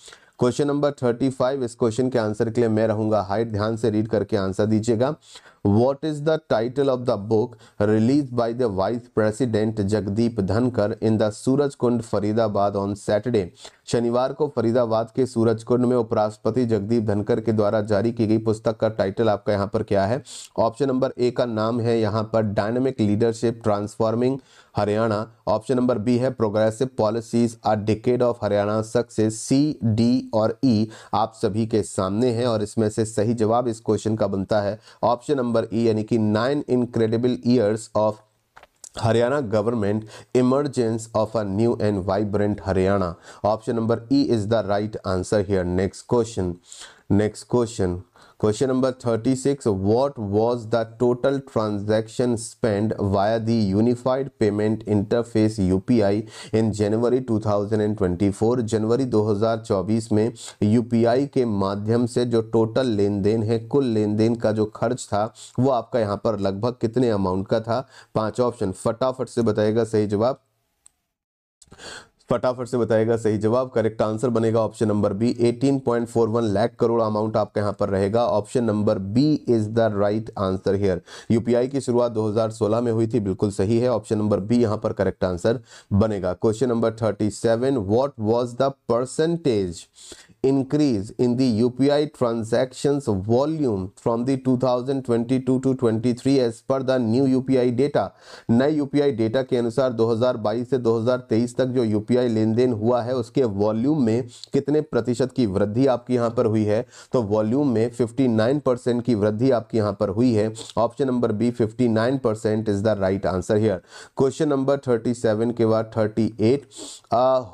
question number thirty five इस क्वेश्चन के आंसर के लिए मैं रहूंगा हाइट ध्यान से रीड करके आंसर दीजिएगा What is the title of the book released by the Vice President Jagdeep Dhankar in the Suraj Kund Faridabad on Saturday शनिवार को फरीदाबाद के सूरज कुंड में उपराष्ट्रपति जगदीप धनकर के द्वारा जारी की गई पुस्तक का टाइटल आपका यहाँ पर क्या है ऑप्शन नंबर ए का नाम है यहाँ पर dynamic leadership transforming Haryana option number B है progressive policies a decade of Haryana success C D और ई e, आप सभी के सामने हैं और इसमें से सही जवाब इस क्वेश्चन का बनता है ऑप्शन नंबर नंबर ई यानी कि nine incredible years of Haryana government emergence of a new and vibrant Haryana option number E is the right answer here next question next question question number thirty six what was the total transaction spend via the unified payment interface U P I in January two thousand and twenty four जनवरी दो हज़ार चौबीस में यू पी आई के माध्यम से जो टोटल लेन देन है कुल लेन देन का जो खर्च था वो आपका यहाँ पर लगभग कितने अमाउंट का था पांच ऑप्शन फटाफट से बताएगा सही जवाब फटाफट से बताएगा सही जवाब करेक्ट आंसर बनेगा option number B 18.41 lakh crore amount आपका यहां पर रहेगा option number B is the right answer here UPI की शुरुआत 2016 में हुई थी बिल्कुल सही है ऑप्शन नंबर बी यहां पर करेक्ट आंसर बनेगा question number 37 what was the percentage increase in the UPI transactions volume from the 2022 to 23 as per the new UPI data नए UPI data के अनुसार 2022 से 2023 तक जो UPI लेन देन हुआ है उसके वॉल्यूम में कितने प्रतिशत की वृद्धि आपकी यहाँ पर हुई है तो वॉल्यूम में 59 परसेंट की वृद्धि आपकी यहाँ पर हुई है option number B 59 percent is the right answer here question number 37 के बाद 38 eight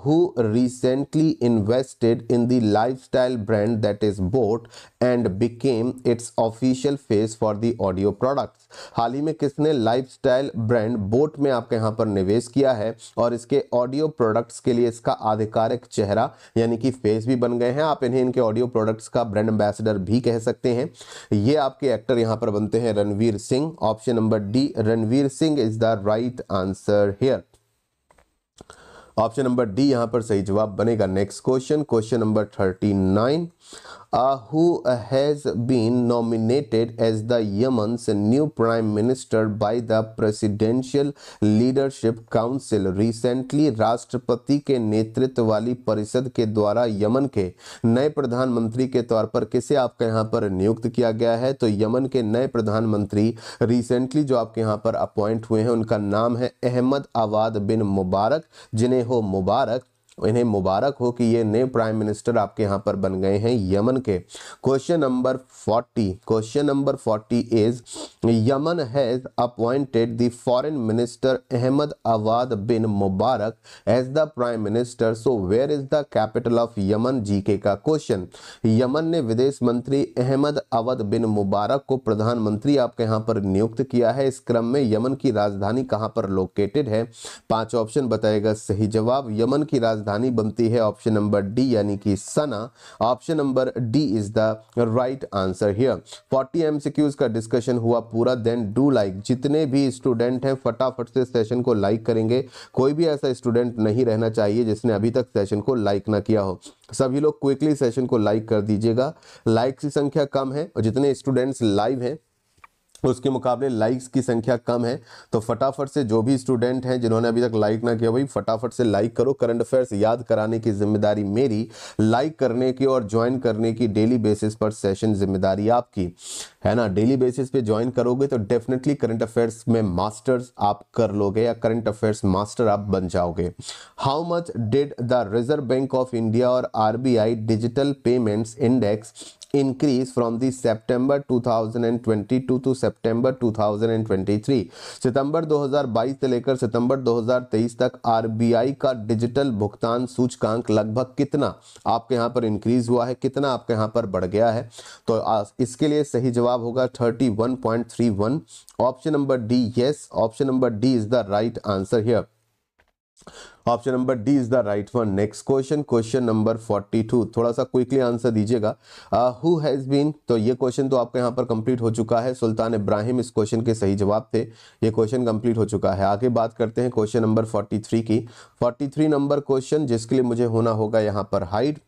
who recently invested in the lifestyle brand that is bought and became its official face for the audio products हाल ही में किसने lifestyle brand boat में आपके यहाँ पर निवेश किया है और इसके audio products के लिए इसका आधिकारिक चेहरा यानी कि face भी बन गए हैं आप इन्हें इनके audio products का brand ambassador भी कह सकते हैं ये आपके एक्टर यहाँ पर बनते हैं Ranveer Singh option number D Ranveer Singh is the right answer here option number D यहां पर सही जवाब बनेगा next question question number thirty nine uh, who has been nominated as the Yemen's new prime minister by the Presidential Leadership Council. Recently राष्ट्रपति के नेतृत्व वाली परिषद के द्वारा यमन के नए प्रधानमंत्री के तौर पर किसे आपके यहाँ पर नियुक्त किया गया है तो यमन के नए प्रधानमंत्री रिसेंटली जो आपके यहाँ पर अपॉइंट हुए हैं उनका नाम है अहमद आवाद बिन मुबारक जिन्हें हो मुबारक इन्हें मुबारक हो कि ये नए प्राइम मिनिस्टर आपके यहाँ पर बन गए हैं यमन के question number forty question number forty is Yemen has appointed the foreign minister Ahmed Awad bin Mubarak as the prime minister so where is the capital of Yemen GK का क्वेश्चन यमन ने विदेश मंत्री अहमद अवध बिन मुबारक को प्रधानमंत्री आपके यहाँ पर नियुक्त किया है इस क्रम में यमन की राजधानी कहाँ पर लोकेटेड है पांच ऑप्शन बताएगा सही जवाब यमन की राजधानी राजधानी बनती है ऑप्शन नंबर डी यानी कि Sanaa option number D is the right answer here 40 MCQs का डिस्कशन हुआ पूरा देन डू लाइक जितने भी स्टूडेंट हैं फटाफट से सेशन को लाइक करेंगे कोई भी ऐसा स्टूडेंट नहीं रहना चाहिए जिसने अभी तक सेशन को लाइक ना किया हो सभी लोग क्विकली सेशन को लाइक कर दीजिएगा लाइक की संख्या कम है और जितने स्टूडेंट्स लाइव हैं तो उसके मुकाबले लाइक्स की संख्या कम है तो फटाफट से जो भी स्टूडेंट हैं जिन्होंने अभी तक लाइक ना किया भाई फटाफट से लाइक करो करंट अफेयर्स याद कराने की जिम्मेदारी मेरी लाइक करने की और ज्वाइन करने की डेली बेसिस पर सेशन जिम्मेदारी आपकी है ना डेली बेसिस पे ज्वाइन करोगे तो डेफिनेटली करंट अफेयर्स में मास्टर्स आप कर लोगे या करंट अफेयर्स मास्टर आप बन जाओगे how much did the Reserve Bank of India और our digital payments index increase from the September 2022 to September 2023 September 2022 से लेकर September 2023 तक RBI का डिजिटल भुगतान सूचकांक लगभग कितना आपके यहाँ पर इंक्रीज हुआ है कितना आपके यहाँ पर बढ़ गया है तो इसके लिए सही जवाब होगा 31.31 option number D yes option number D is the right answer here option number D is the right one next question question number 42 थोड़ा सा क्विकली आंसर दीजिएगा हु हैज बीन तो ये क्वेश्चन तो आपका यहाँ पर कंप्लीट हो चुका है सुल्तान इब्राहिम इस क्वेश्चन के सही जवाब थे ये क्वेश्चन कंप्लीट हो चुका है आगे बात करते हैं क्वेश्चन नंबर 43 की 43 नंबर क्वेश्चन जिसके लिए मुझे होना होगा यहाँ पर हाइट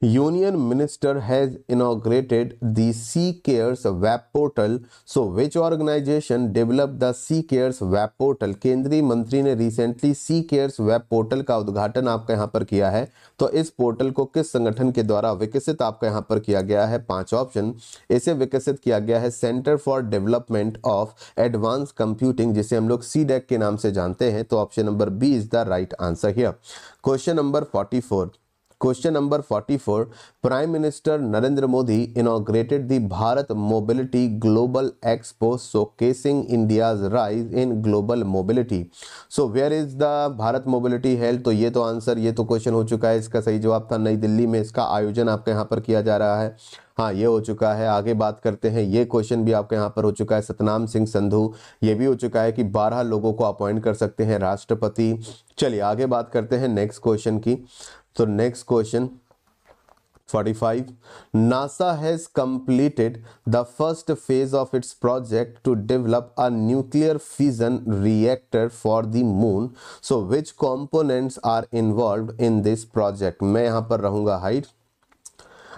Union Minister has inaugurated the Sea Cares web portal. So which organization developed the Sea Cares web portal? केंद्रीय मंत्री ने recently C cares web portal का उद्घाटन आपका यहां पर किया है तो इस पोर्टल को किस संगठन के द्वारा विकसित आपका यहाँ पर किया गया है पांच ऑप्शन इसे विकसित किया गया है centre for development of advance computing जिसे हम लोग सी डेक e के नाम से जानते हैं तो option number B is the right answer here question number forty four question number forty four prime minister Narendra Modi inaugurated the Bharat mobility global expo showcasing India's rise in global mobility so where is the Bharat mobility health तो ये तो आंसर ये तो क्वेश्चन हो चुका है इसका सही जवाब था नई दिल्ली में इसका आयोजन आपके यहाँ पर किया जा रहा है हाँ ये हो चुका है आगे बात करते हैं ये क्वेश्चन भी आपके यहाँ पर हो चुका है सतनाम सिंह संधु ये भी हो चुका है कि बारह लोगों को अपॉइंट कर सकते हैं राष्ट्रपति चलिए आगे बात करते हैं नेक्स्ट क्वेश्चन की so next question 45 NASA has completed the first phase of its project to develop a nuclear fission reactor for the moon so which components are involved in this project मैं यहां पर रहूंगा हाइट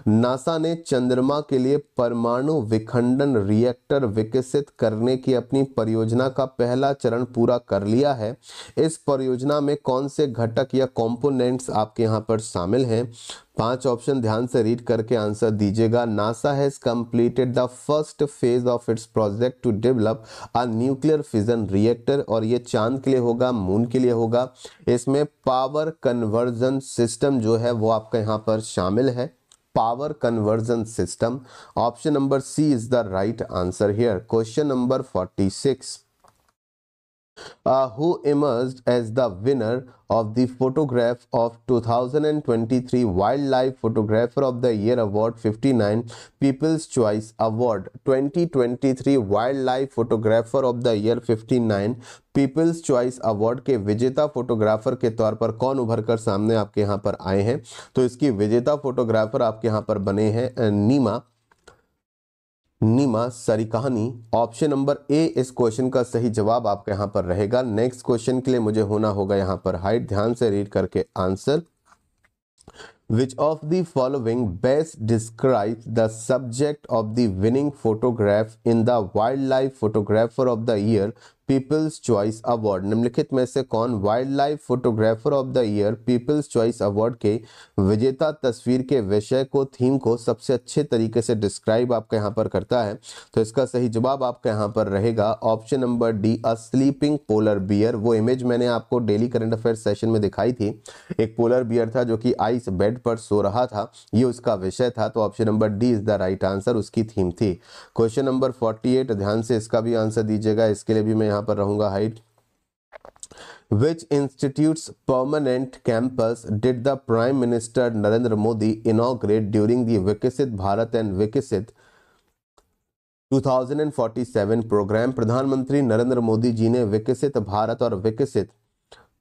नासा ने चंद्रमा के लिए परमाणु विखंडन रिएक्टर विकसित करने की अपनी परियोजना का पहला चरण पूरा कर लिया है इस परियोजना में कौन से घटक या कंपोनेंट्स आपके यहाँ पर शामिल हैं पांच ऑप्शन ध्यान से रीड करके आंसर दीजिएगा NASA has completed the first phase of its project to develop a nuclear fission reactor और ये चांद के लिए होगा मून के लिए होगा इसमें पावर कन्वर्जन सिस्टम जो है वो आपका यहाँ पर शामिल है power conversion system. Option number C is the right answer here. Question number 46. uh, who emerged as the winner of the photograph of 2023 wildlife photographer of the year award 59 people's choice award 2023 wildlife photographer of the year 59 people's choice award के विजेता फोटोग्राफर के तौर पर कौन उभर कर सामने आपके यहाँ पर आए हैं तो इसकी विजेता फोटोग्राफर आपके यहाँ पर बने हैं नीमा नीमा सारी कहानी ऑप्शन नंबर ए इस क्वेश्चन का सही जवाब आपके यहां पर रहेगा नेक्स्ट क्वेश्चन के लिए मुझे होना होगा यहां पर हाइट ध्यान से रीड करके answer which of the following best describe the subject of the winning photograph in the wild life photographer of the year people's choice award निम्नलिखित में से कौन wild life photographer of the year people's choice award के विजेता तस्वीर के विषय को थीम को सबसे अच्छे तरीके से डिस्क्राइब आपके यहाँ पर करता है तो इसका सही जवाब आपके यहाँ पर रहेगा option number D a sleeping polar bear वो इमेज मैंने आपको डेली करंट अफेयर सेशन में दिखाई थी एक पोलर बियर था जो कि आइस बेड पर सो रहा था ये उसका विषय था तो option number D is the right answer उसकी थीम थी क्वेश्चन नंबर फोर्टी ध्यान से इसका भी आंसर दीजिएगा इसके लिए भी मैं यहाँ पर रहूँगा हाइट which institutes permanent campus did the prime minister narendra modi inaugurate during the viksit bharat and viksit 2047 programme प्रधानमंत्री नरेंद्र मोदी जी ने विकसित भारत और विकसित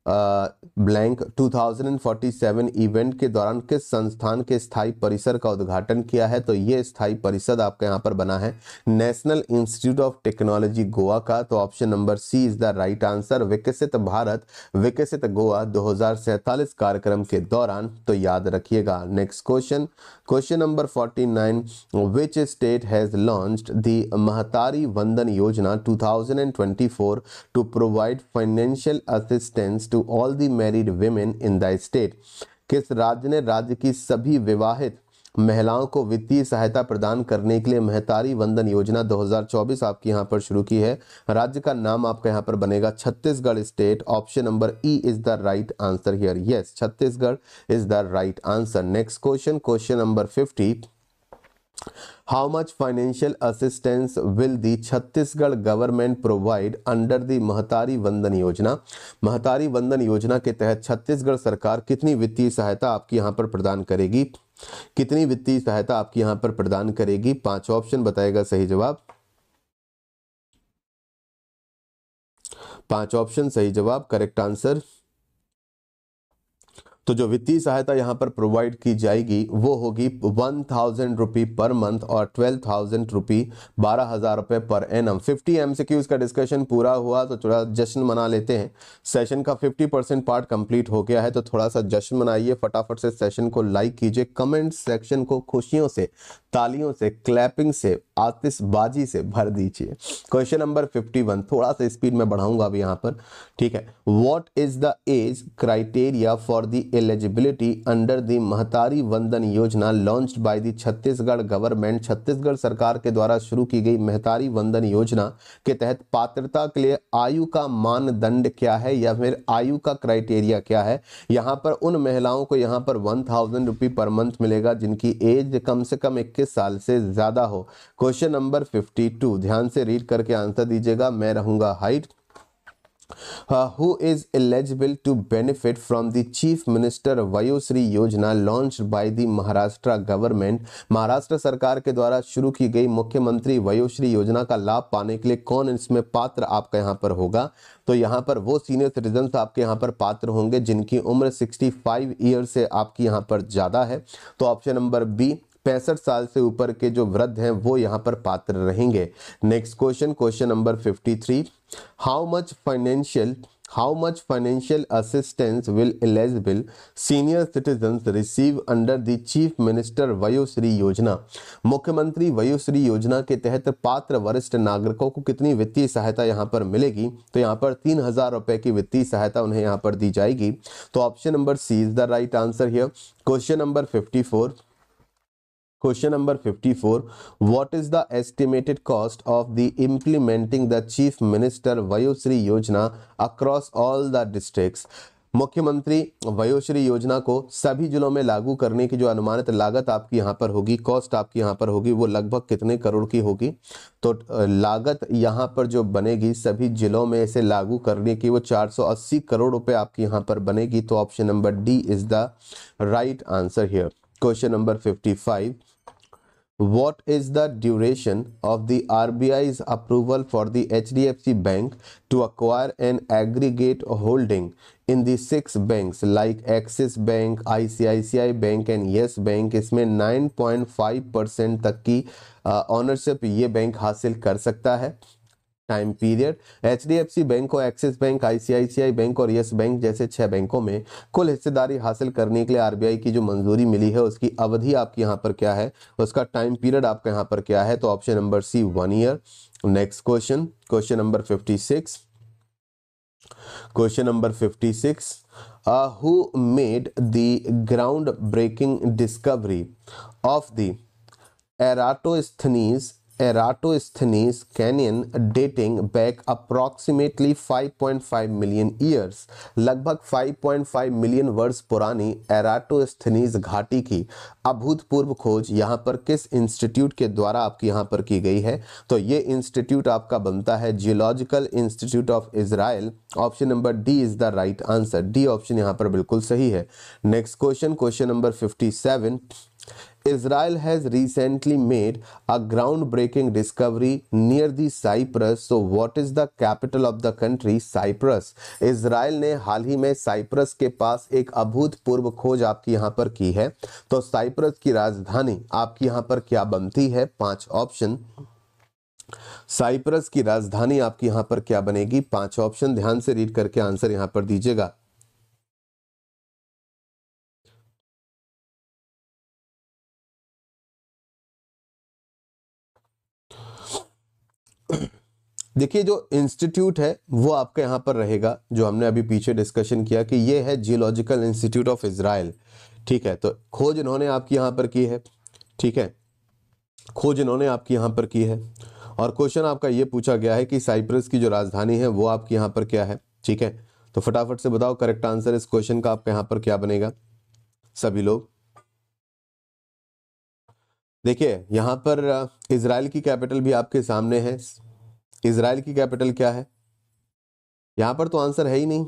ब्लैंक 2047 इवेंट के दौरान किस संस्थान के स्थायी परिसर का उद्घाटन किया है तो ये स्थायी परिसर आपका यहाँ पर बना है national institute of technology Goa का तो option number C is the right answer Viksit Bharat विकसित गोवा दो कार्यक्रम के दौरान तो याद रखिएगा next question question number 49 which state has launch the Mahtari Vandan Yojana 2024 to provide financial assistance to to all the married women in the state किस राज्य ने राज्य की सभी विवाहित महिलाओं को वित्तीय सहायता प्रदान करने के लिए महतारी वंदन योजना 2024 आपके यहाँ पर शुरू की है राज्य का नाम आपका यहाँ पर बनेगा Chhattisgarh state option number E is the right answer here yes Chhattisgarh is the right answer next question question number fifty how much financial assistance will the Chhattisgarh government provide under the Mahtari Vandan योजना महतारी वंदन योजना के तहत छत्तीसगढ़ सरकार कितनी वित्तीय सहायता आपकी यहाँ पर प्रदान करेगी कितनी वित्तीय सहायता आपकी यहाँ पर प्रदान करेगी पांच ऑप्शन बताएगा सही जवाब पांच ऑप्शन सही जवाब करेक्ट आंसर तो जो वित्तीय सहायता यहाँ पर प्रोवाइड की जाएगी वो होगी one thousand rupee per month और ट्वेल्व थाउजेंड रुपी बारह हज़ार रुपये पर एम फिफ्टी एम सी का डिस्कशन पूरा हुआ तो थोड़ा जश्न मना लेते हैं सेशन का फिफ्टी परसेंट पार्ट कंप्लीट हो गया है तो थोड़ा सा जश्न मनाइए फटाफट से सेशन को लाइक कीजिए कमेंट सेक्शन को खुशियों से तालियों से क्लैपिंग से आतिशबाजी से भर दीजिए क्वेश्चन नंबर फिफ्टी थोड़ा सा स्पीड में बढ़ाऊंगा अभी यहाँ पर ठीक है what is the age criteria for the eligibility under the Mahtari Vandan Yojana launch by the Chhattisgarh government Chhattisgarh सरकार के द्वारा शुरू की गई महतारी वंदन योजना के तहत पात्रता के लिए आयु का मानदंड क्या है या फिर आयु का क्राइटेरिया क्या है यहाँ पर उन महिलाओं को यहाँ पर वन थाउजेंड पर मंथ मिलेगा जिनकी एज कम से कम इक्कीस साल से ज़्यादा हो क्वेश्चन नंबर फिफ्टी ध्यान से रीड करके आंसर दीजिएगा मैं रहूँगा हाइट Uh, who is eligible to benefit from the Chief Minister Vayosri Yojana launch by the Maharashtra government? Maharashtra सरकार के द्वारा शुरू की गई मुख्यमंत्री वयोश्री योजना का लाभ पाने के लिए कौन इसमें पात्र आपका यहाँ पर होगा तो यहाँ पर वो सीनियर सिटीजन आपके यहाँ पर पात्र होंगे जिनकी उम्र 65 ईयर से आपकी यहाँ पर ज़्यादा है तो ऑप्शन नंबर बी पैंसठ साल से ऊपर के जो वृद्ध हैं वो यहाँ पर पात्र रहेंगे next question question number fifty three how much financial how much financial assistance will eligible senior citizen receive under the chief minister Vayoshri Yojana मुख्यमंत्री वयोश्री योजना के तहत पात्र वरिष्ठ नागरिकों को कितनी वित्तीय सहायता यहाँ पर मिलेगी तो यहाँ पर तीन हजार रुपए की वित्तीय सहायता उन्हें यहाँ पर दी जाएगी तो option number C is the right answer here question number fifty four question number 54. What is the estimated cost of the implementing the chief minister Vayoshri Yojana across all the districts? मुख्यमंत्री वयोश्री योजना को सभी जिलों में लागू करने की जो अनुमानित लागत आपकी यहां पर होगी कॉस्ट आपकी यहां पर होगी वो लगभग कितने करोड़ की होगी तो लागत यहां पर जो बनेगी सभी जिलों में इसे लागू करने की वो 480 करोड़ रुपए आपकी यहां पर बनेगी तो option number D is the right answer here question number fifty What is the duration of the RBI's approval for the HDFC Bank to acquire an aggregate holding in the six banks like Axis Bank, ICICI Bank and Yes Bank? इसमें 9.5 परसेंट तक की ऑनरशिप ये बैंक हासिल कर सकता है टाइम पीरियड एचडीएफसी बैंक को एक्सिस बैंक आईसीआईसीआई बैंक और यस बैंक जैसे छह बैंकों में कुल हिस्सेदारी हासिल करने के लिए आरबीआई की जो मंजूरी मिली है उसकी अवधि आपके यहाँ पर क्या है उसका टाइम पीरियड आपके यहाँ पर क्या है तो option number C one year next question question number fifty six question number fifty six who made the ground breaking discovery of the Eratosthenes Eratosthenes Canyon dating back approximately 5.5 million years लगभग 5.5 मिलियन वर्ष पुरानी एराटोस्थनीस घाटी की अभूतपूर्व खोज यहाँ पर किस इंस्टीट्यूट के द्वारा आपकी यहाँ पर की गई है तो ये इंस्टीट्यूट आपका बनता है geological institute of Israel option number D is the right answer D option यहाँ पर बिल्कुल सही है next question question number fifty seven Israel has recently made a groundbreaking discovery near the Cyprus. So what is the capital of the country? Cyprus. Israel ने हाल ही में साइप्रस के पास एक अभूतपूर्व खोज आपकी यहाँ पर की है तो साइप्रस की राजधानी आपकी यहाँ पर क्या बनती है पांच ऑप्शन साइप्रस की राजधानी आपकी यहाँ पर क्या बनेगी पांच ऑप्शन ध्यान से रीड करके आंसर यहाँ पर दीजिएगा देखिए जो इंस्टीट्यूट है वो आपके यहाँ पर रहेगा जो हमने अभी पीछे डिस्कशन किया कि ये है जियोलॉजिकल इंस्टीट्यूट ऑफ इसराइल ठीक है तो खोज इन्होंने आपकी यहाँ पर की है ठीक है खोज इन्होंने आपकी यहाँ पर की है और क्वेश्चन आपका ये पूछा गया है कि साइप्रस की जो राजधानी है वो आपकी यहाँ पर क्या है ठीक है तो फटाफट से बताओ करेक्ट आंसर इस क्वेश्चन का आपके यहाँ पर क्या बनेगा सभी लोग देखिए यहाँ पर इसराइल की कैपिटल भी आपके सामने है इसराइल की कैपिटल क्या है यहां पर तो आंसर है ही नहीं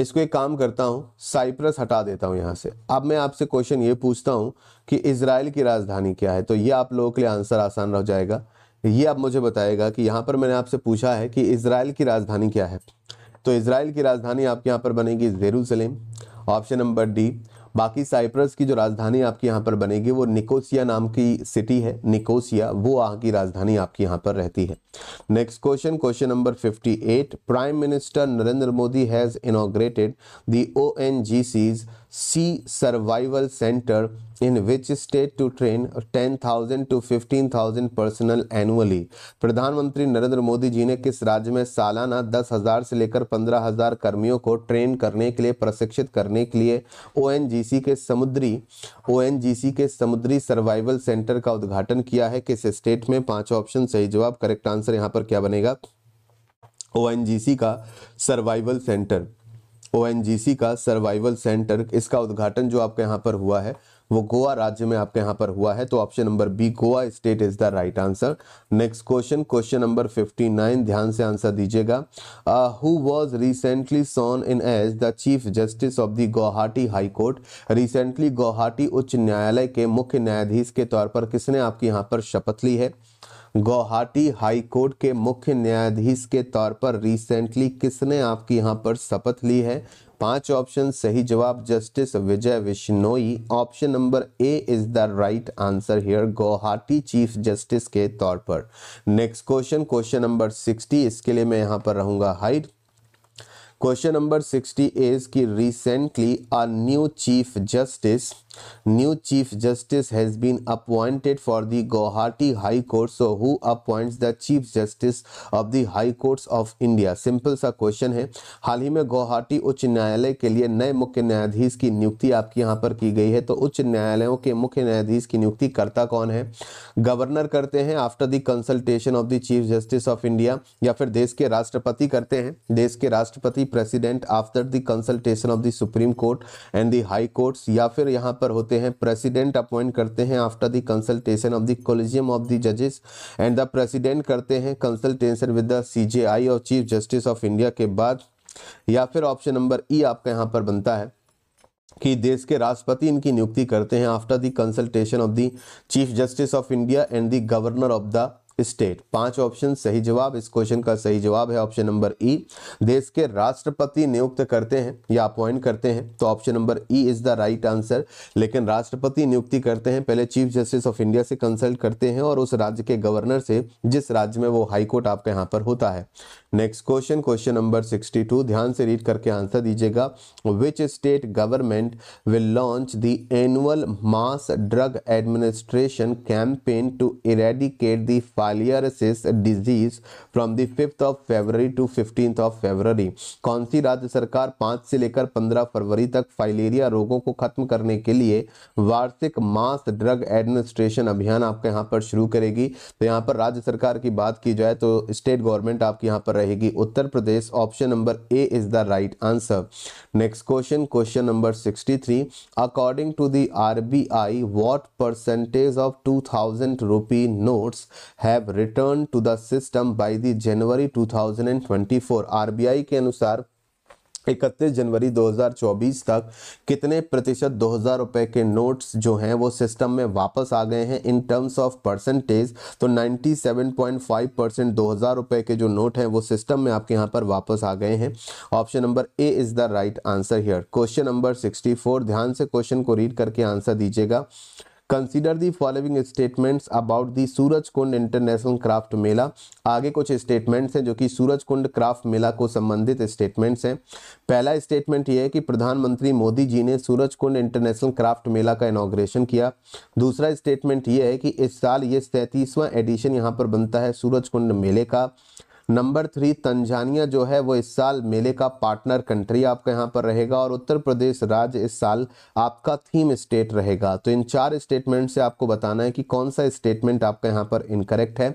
इसको एक काम करता हूं साइप्रस हटा देता हूं यहां से अब मैं आपसे क्वेश्चन ये पूछता हूं कि इसराइल की राजधानी क्या है तो ये आप लोगों के लिए आंसर आसान रह जाएगा ये आप मुझे बताएगा कि यहां पर मैंने आपसे पूछा है कि इसराइल की राजधानी क्या है तो इसराइल की राजधानी आपके यहां पर बनेगी जेरूसलेम ऑप्शन नंबर डी बाकी साइप्रस की जो राजधानी आपकी यहाँ पर बनेगी वो निकोसिया नाम की सिटी है निकोसिया वो वहाँ की राजधानी आपकी यहाँ पर रहती है next question question number 58 prime minister Narendra Modi has inaugurated the O N G C's centre in which state to train ten thousand 10,000 fifteen 15,000 personnel annually प्रधानमंत्री नरेंद्र मोदी जी ने किस राज्य में सालाना 10,000 से लेकर 15,000 कर्मियों को ट्रेन करने के लिए प्रशिक्षित करने के लिए ओएनजीसी के समुद्री ओएनजीसी के समुद्री सर्वाइवल सेंटर का उद्घाटन किया है किस स्टेट में पांच ऑप्शन सही जवाब करेक्ट आंसर यहाँ पर क्या बनेगा सी का सर्वाइवल सेंटर ओ का सर्वाइवल सेंटर इसका उद्घाटन जो आपके यहाँ पर हुआ है वो गोवा राज्य में आपके यहाँ पर हुआ है तो option number B Goa state is the right answer next question question number 59 ध्यान से आंसर दीजिएगा who was recently sworn in as the chief justice of the Guwahati high court recently Guwahati उच्च न्यायालय के मुख्य न्यायाधीश के तौर पर किसने आपके यहाँ पर शपथ ली है गुवाहाटी हाई कोर्ट के मुख्य न्यायाधीश के तौर पर रिसेंटली किसने आपकी यहाँ पर शपथ ली है पांच ऑप्शन सही जवाब justice Vijay Vishnoi option number A is the right answer here Guwahati chief justice के तौर पर next question question number sixty इसके लिए मैं यहाँ पर रहूंगा हाइट क्वेश्चन नंबर सिक्सटी इज कि recently a new chief justice new chief justice has been appointed for the Guwahati high court so who appoints the chief justice of the high courts of India simple सा क्वेश्चन है हाल ही में गुवाहाटी उच्च न्यायालय के लिए नए मुख्य न्यायाधीश की नियुक्ति आपके यहाँ पर की गई है तो उच्च न्यायालयों के मुख्य न्यायाधीश की नियुक्ति करता कौन है गवर्नर करते हैं after the consultation of the chief justice of India या फिर देश के राष्ट्रपति करते हैं देश के राष्ट्रपति president after the consultation of the supreme court and the high courts या फिर यहाँ पर होते हैं प्रेसिडेंट अपॉइंट करते हैं after the consultation of the collegium of the जजेस एंड द प्रेसिडेंट करते हैं कंसल्टेशन विद द सीजेआई और चीफ जस्टिस ऑफ इंडिया के बाद या फिर ऑप्शन नंबर ई आपका यहाँ पर बनता है कि देश के राष्ट्रपति इनकी नियुक्ति करते हैं after the consultation of the chief justice of India and the governor of the state पांच ऑप्शन सही जवाब इस क्वेश्चन का सही जवाब है ऑप्शन नंबर ई देश के राष्ट्रपति नियुक्त करते हैं या अपॉइंट करते हैं तो option number E is the right answer लेकिन राष्ट्रपति नियुक्ति करते हैं पहले चीफ जस्टिस ऑफ इंडिया से कंसल्ट करते हैं और उस राज्य के गवर्नर से जिस राज्य में वो हाईकोर्ट आपके यहाँ पर होता है नेक्स्ट क्वेश्चन क्वेश्चन नंबर 62 ध्यान से रीड करके आंसर दीजिएगा which state government will launch the annual mass drug administration campaign to eradicate the filariasis disease from the fifth of February to fifteenth of February कौन सी राज्य सरकार पाँच से लेकर पंद्रह फरवरी तक फाइलेरिया रोगों को खत्म करने के लिए वार्षिक मास ड्रग एडमिनिस्ट्रेशन अभियान आपके यहाँ पर शुरू करेगी तो यहाँ पर राज्य सरकार की बात की जाए तो स्टेट गवर्नमेंट आपकी यहाँ पर रहेगी Uttar Pradesh option number A is the right answer next question question number sixty according to the RBI what percentage of two thousand rupee notes है have return to the system by the January 2024 RBI के अनुसार 31 जनवरी 2024 तक कितने प्रतिशत दो रुपए के नोट्स जो हैं वो सिस्टम में वापस आ गए हैं इन टर्म्स ऑफ परसेंटेज तो 97.5 परसेंट दो रुपए के जो नोट हैं वो सिस्टम में आपके यहां पर वापस आ गए हैं option number A is the right answer here question number 64 ध्यान से क्वेश्चन को रीड करके आंसर दीजिएगा consider the following statements about the Surajkund international craft Mela आगे कुछ स्टेटमेंट्स हैं जो कि सूरज कुंड क्राफ्ट मेला को संबंधित स्टेटमेंट्स हैं पहला स्टेटमेंट ये है कि प्रधानमंत्री मोदी जी ने सूरज कुंड इंटरनेशनल क्राफ्ट मेला का इनाग्रेशन किया दूसरा स्टेटमेंट ये है कि इस साल ये सैंतीसवां एडिशन यहाँ पर बनता है सूरज कुंड मेले का नंबर थ्री तंजानिया जो है वो इस साल मेले का पार्टनर कंट्री आपका यहाँ पर रहेगा और उत्तर प्रदेश राज्य इस साल आपका थीम स्टेट रहेगा तो इन चार स्टेटमेंट से आपको बताना है कि कौन सा स्टेटमेंट आपका यहाँ पर इनकरेक्ट है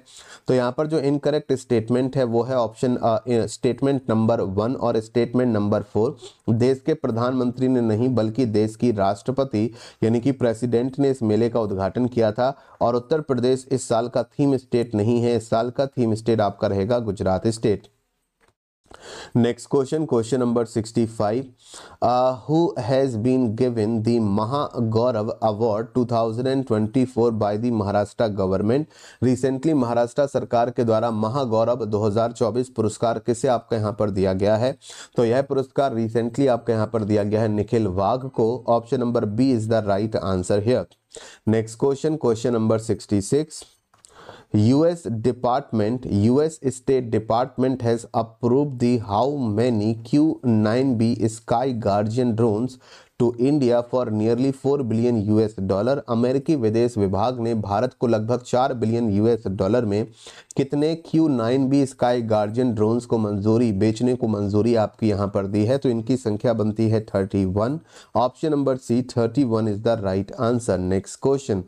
तो यहाँ पर जो इनकरेक्ट स्टेटमेंट है वो है ऑप्शन स्टेटमेंट नंबर वन और स्टेटमेंट नंबर फोर देश के प्रधानमंत्री ने नहीं बल्कि देश की राष्ट्रपति यानी कि प्रेसिडेंट ने इस मेले का उद्घाटन किया था और उत्तर प्रदेश इस साल का थीम स्टेट नहीं है इस साल का थीम स्टेट आपका रहेगा Gujarat Gujarat state next question question number who has been given the Mahagaurav award 2024 by the Maharashtra government recently Maharashtra सरकार के द्वारा महागौरव 2024 पुरस्कार किसे आपके यहां पर दिया गया है तो यह पुरस्कार रिसेंटली आपके यहां पर दिया गया है निखिल वाघ को option number B is the right answer here next question question number sixty department US state department has approve the how many Q nine B sky guardian drones to India for nearly four billion US dollar अमेरिकी विदेश विभाग ने भारत को लगभग चार बिलियन यूएस डॉलर में कितने Q nine B sky guardian drones को मंजूरी बेचने को मंजूरी आपकी यहाँ पर दी है तो इनकी संख्या बनती है thirty one option number C thirty one is the right answer next question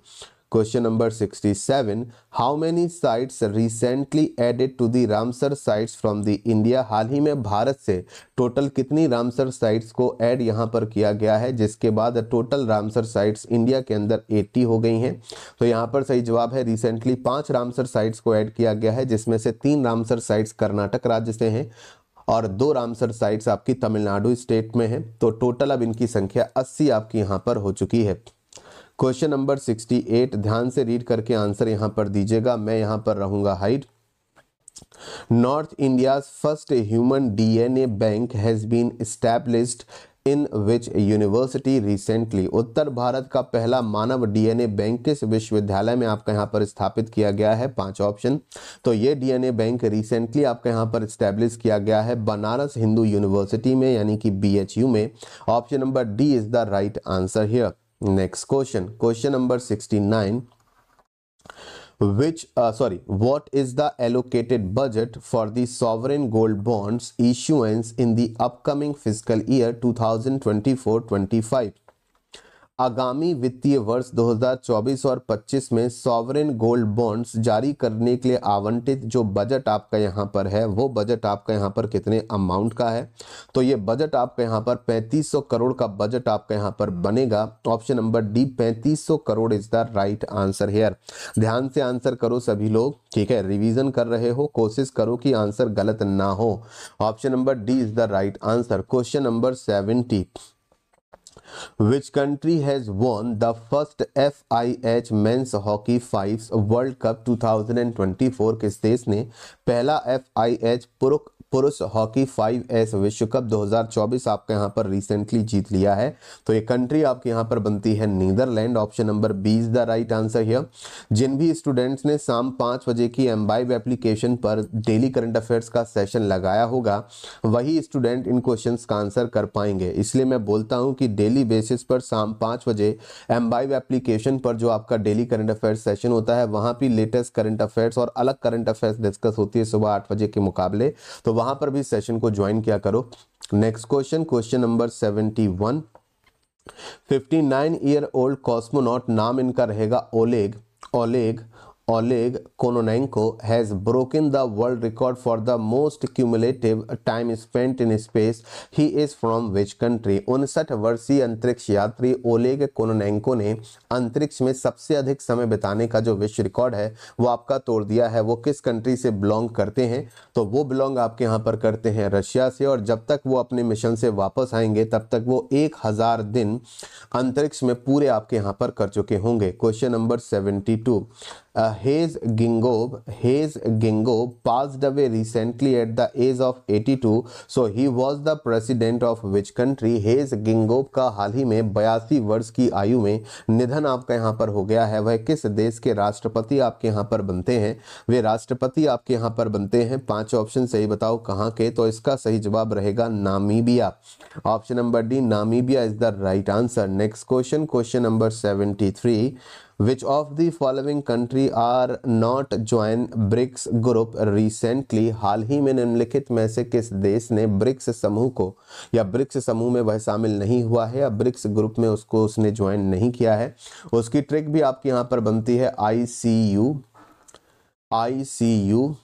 Question number 67. How many sites recently added to the Ramsar sites from the India? हाल ही में भारत से टोटल कितनी रामसर साइट्स को ऐड यहां पर किया गया है जिसके बाद टोटल रामसर साइट्स इंडिया के अंदर 80 हो गई हैं तो यहां पर सही जवाब है रिसेंटली पांच रामसर साइट्स को ऐड किया गया है जिसमें से तीन रामसर साइट्स कर्नाटक राज्य से हैं और दो रामसर साइट्स आपकी तमिलनाडु स्टेट में हैं तो टोटल अब इनकी संख्या 80 आपकी यहाँ पर हो चुकी है क्वेश्चन नंबर 68 ध्यान से रीड करके आंसर यहां पर दीजिएगा मैं यहां पर रहूंगा हाइट north India first human DNA bank has been established in which university recently उत्तर भारत का पहला मानव डीएनए बैंक किस विश्वविद्यालय में आपका यहां पर स्थापित किया गया है पांच ऑप्शन तो ये डीएनए बैंक रिसेंटली आपका यहां पर स्टैब्लिश किया गया है बनारस हिंदू यूनिवर्सिटी में यानी कि बीएचयू में option number D is the right answer here next question question number 69 which uh, sorry what is the allocated budget for the sovereign gold bonds issuance in the upcoming fiscal year 2024-25 आगामी वित्तीय वर्ष 2024 और 25 में सॉवरेन गोल्ड बॉन्ड्स जारी करने के लिए आवंटित जो बजट आपका यहाँ पर है वो बजट आपका यहाँ पर कितने अमाउंट का है तो ये बजट आपका यहाँ पर 3500 करोड़ का बजट आपका यहाँ पर बनेगा option number D 3500 crore is the right answer here ध्यान से आंसर करो सभी लोग ठीक है रिविजन कर रहे हो कोशिश करो कि आंसर गलत ना हो option number D is the right answer question number seventy Which country has won the first FIH men's hockey fives world cup 2024 किस देश ने पहला एफ आई एच पुरुष पुरुष हॉकी फाइव एस विश्व कप 2024 आपके यहाँ पर रिसेंटली जीत लिया है तो ये कंट्री आपके यहाँ पर बनती है Netherland option number B is the right answer here जिन भी स्टूडेंट्स ने शाम पाँच बजे की एम्बाइब एप्लीकेशन पर डेली करंट अफेयर्स का सेशन लगाया होगा वही स्टूडेंट इन क्वेश्चन का आंसर कर पाएंगे इसलिए मैं बोलता हूँ कि डेली बेसिस पर शाम पाँच बजे एम्बाइव एप्लीकेशन पर जो आपका डेली करंट अफेयर्स सेशन होता है वहाँ भी लेटेस्ट करंट अफेयर्स और अलग करंट अफेयर्स डिस्कस होती है सुबह आठ बजे के मुकाबले तो वहां पर भी सेशन को ज्वाइन किया करो next question question number seventy one fifty nine year old cosmonaut नाम इनका रहेगा Oleg Oleg Oleg Kononenko has broken the world record for the most cumulative time spent in space he is from which country उनसठ वर्षीय अंतरिक्ष यात्री ओलेग कोनोनेंको ने अंतरिक्ष में सबसे अधिक समय बिताने का जो विश्व रिकॉर्ड है वो आपका तोड़ दिया है वो किस कंट्री से बिलोंग करते हैं तो वो बिलोंग आपके यहाँ पर करते हैं रशिया से और जब तक वो अपने मिशन से वापस आएंगे तब तक वो एक हज़ार दिन अंतरिक्ष में पूरे आपके यहाँ पर कर चुके होंगे question number seventy two Hage uh, Gingob, Hage Gingob passed away recently at the age of 82. So he was the president of which country Hage Gingob का हाल ही में बयासी वर्ष की आयु में निधन आपका यहाँ पर हो गया है वह किस देश के राष्ट्रपति आपके यहाँ पर बनते हैं वे राष्ट्रपति आपके यहाँ पर बनते हैं पांच ऑप्शन सही बताओ कहाँ के तो इसका सही जवाब रहेगा Namibia option number D Namibia is the right answer next question question number seventy three which of the following country are not join BRICS group recently हाल ही में निम्नलिखित में से किस देश ने ब्रिक्स समूह को या ब्रिक्स समूह में वह शामिल नहीं हुआ है या ब्रिक्स ग्रुप में उसको उसने ज्वाइन नहीं किया है उसकी ट्रिक भी आपके यहाँ पर बनती है आई सी यू आई सी यू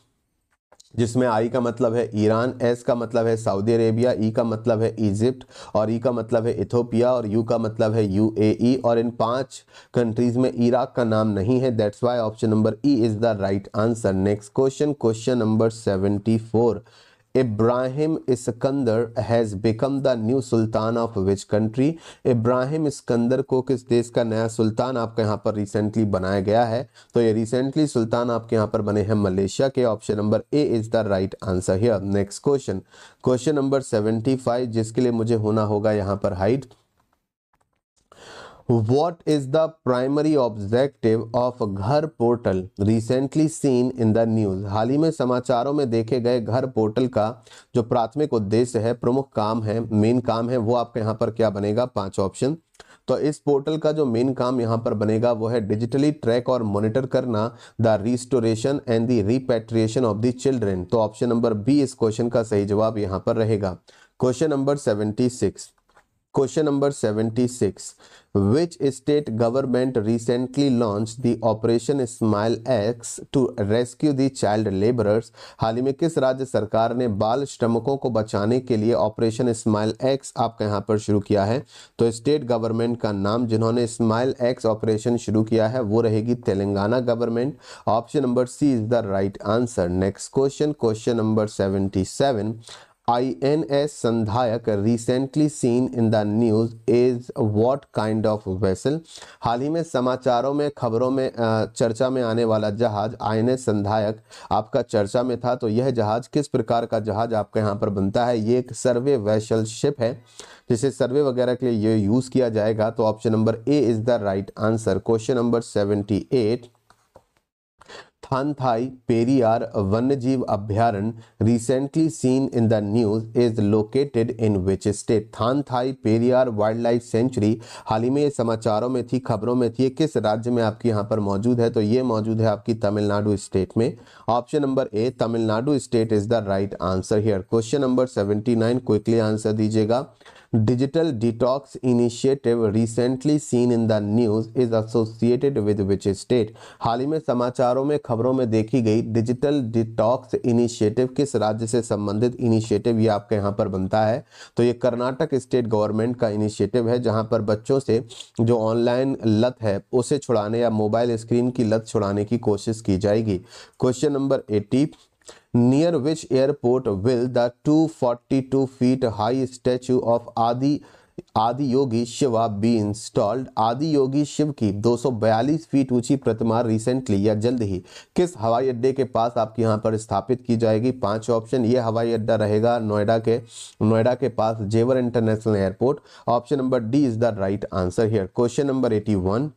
जिसमें आई का मतलब है ईरान एस का मतलब है सऊदी अरेबिया ई का मतलब है इजिप्ट और ई का मतलब है इथोपिया और यू का मतलब है यूएई और इन पांच कंट्रीज में इराक का नाम नहीं है that's why option number E is the right answer next question question number seventy four Ibrahim Iskandar has become the new sultan of which country Ibrahim Iskandar को किस देश का नया सुल्तान आपके यहाँ पर रिसेंटली बनाया गया है तो ये रिसेंटली सुल्तान आपके यहाँ पर बने हैं मलेशिया के option number A is the right answer here next question question number seventy five जिसके लिए मुझे होना होगा यहाँ पर हाइट What is the primary objective of GHAR portal recently seen in the news? हाल ही में समाचारों में देखे गए घर पोर्टल का जो प्राथमिक उद्देश्य है प्रमुख काम है मेन काम है वो आपके यहाँ पर क्या बनेगा पांच ऑप्शन तो इस पोर्टल का जो मेन काम यहाँ पर बनेगा वो है डिजिटली ट्रैक और मॉनिटर करना the restoration and the repatriation of the children तो ऑप्शन नंबर बी इस क्वेश्चन का सही जवाब यहाँ पर रहेगा question number seventy six question number 76. Which state government recently launch the operation smile X to rescue the child labourers हाल ही में किस राज्य सरकार ने बाल श्रमिकों को बचाने के लिए ऑपरेशन स्माइल एक्स आपके यहाँ पर शुरू किया है तो स्टेट गवर्नमेंट का नाम जिन्होंने स्माइल एक्स ऑपरेशन शुरू किया है वो रहेगी Telangana government option number C is the right answer next question question number seventy seven I N S Sandhayak recently seen in the news is what kind of vessel हाल ही में समाचारों में खबरों में चर्चा में आने वाला जहाज आई एन एस संधायक आपका चर्चा में था तो यह जहाज किस प्रकार का जहाज आपके यहाँ पर बनता है ये एक सर्वे वैशल शिप है जिसे सर्वे वगैरह के लिए यूज़ किया जाएगा तो option number A is the right answer question number seventy eight Panthai Periyar Vanjeev Abhyaran recently seen in the news is located in which state? Thanthai wild life sanctuary हाल ही में समाचारों में थी खबरों में थी किस राज्य में आपकी यहाँ पर मौजूद है तो ये मौजूद है आपकी तमिलनाडु स्टेट में option number A Tamil Nadu state is the right answer here question number seventy nine quickly answer दीजिएगा digital detox initiative recently seen in the news is associated with which state हाल ही में समाचारों में खबरों में देखी गई डिजिटल डिटॉक्स इनिशिएटिव किस राज्य से संबंधित इनिशिएटिव ये आपके यहाँ पर बनता है तो ये कर्नाटक स्टेट गवर्नमेंट का इनिशिएटिव है जहाँ पर बच्चों से जो ऑनलाइन लत है उसे छुड़ाने या मोबाइल स्क्रीन की लत छुड़ाने की कोशिश की जाएगी question number eighty near which airport will the 242 feet high statue of Adi आदि योगी शिवा बी इंस्टॉल्ड आदि योगी शिव की 242 फीट ऊंची प्रतिमा रिसेंटली या जल्द ही किस हवाई अड्डे के पास आपके यहाँ पर स्थापित की जाएगी पांच ऑप्शन ये हवाई अड्डा रहेगा नोएडा के नोएडा के पास Jewar international airport option number D is the right answer here question number eighty one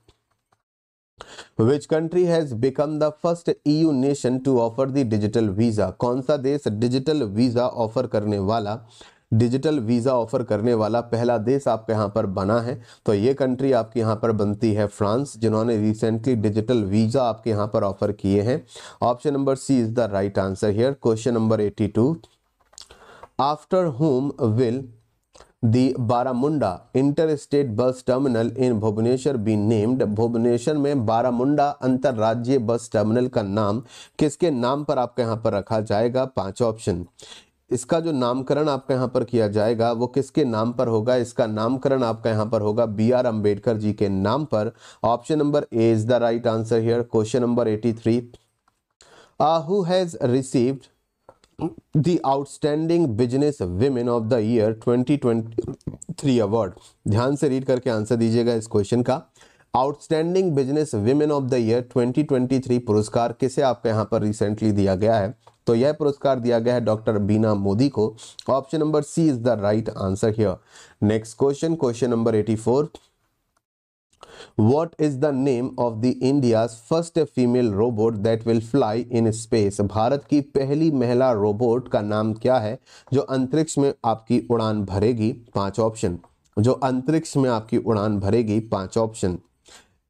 Which country has become the first EU nation to offer the digital visa कौन सा देश डिजिटल वीज़ा ऑफर करने वाला डिजिटल वीज़ा ऑफर करने वाला पहला देश आपके यहाँ पर बना है तो ये कंट्री आपके यहाँ पर बनती है फ्रांस जिन्होंने रिसेंटली डिजिटल वीज़ा आपके यहाँ पर ऑफर किए हैं option number C is the right answer here question number eighty two after whom will the Baramunda Interstate Bus Terminal in Bhubaneswar be named? Bhubaneswar में बारामुंडा अंतर्राज्यीय बस टर्मिनल का नाम किसके नाम पर आपके यहाँ पर रखा जाएगा पांच ऑप्शन इसका जो नामकरण आपके यहाँ पर किया जाएगा वो किसके नाम पर होगा इसका नामकरण आपका यहाँ पर होगा बी आर अम्बेडकर जी के नाम पर option number A is the right answer here question number eighty three who has received the outstanding business women of the year 2023 award ध्यान से रीड करके आंसर दीजिएगा इस क्वेश्चन का outstanding business women of the year 2023 पुरस्कार किसे आपके यहाँ पर रिसेंटली दिया गया है तो यह पुरस्कार दिया गया है डॉक्टर बीना मोदी को option number C is the right answer here next question question number 84 What is the name of the India's first female robot that will fly in space? Bharat की पहली महिला रोबोट का नाम क्या है जो अंतरिक्ष में आपकी उड़ान भरेगी पांच ऑप्शन जो अंतरिक्ष में आपकी उड़ान भरेगी पांच ऑप्शन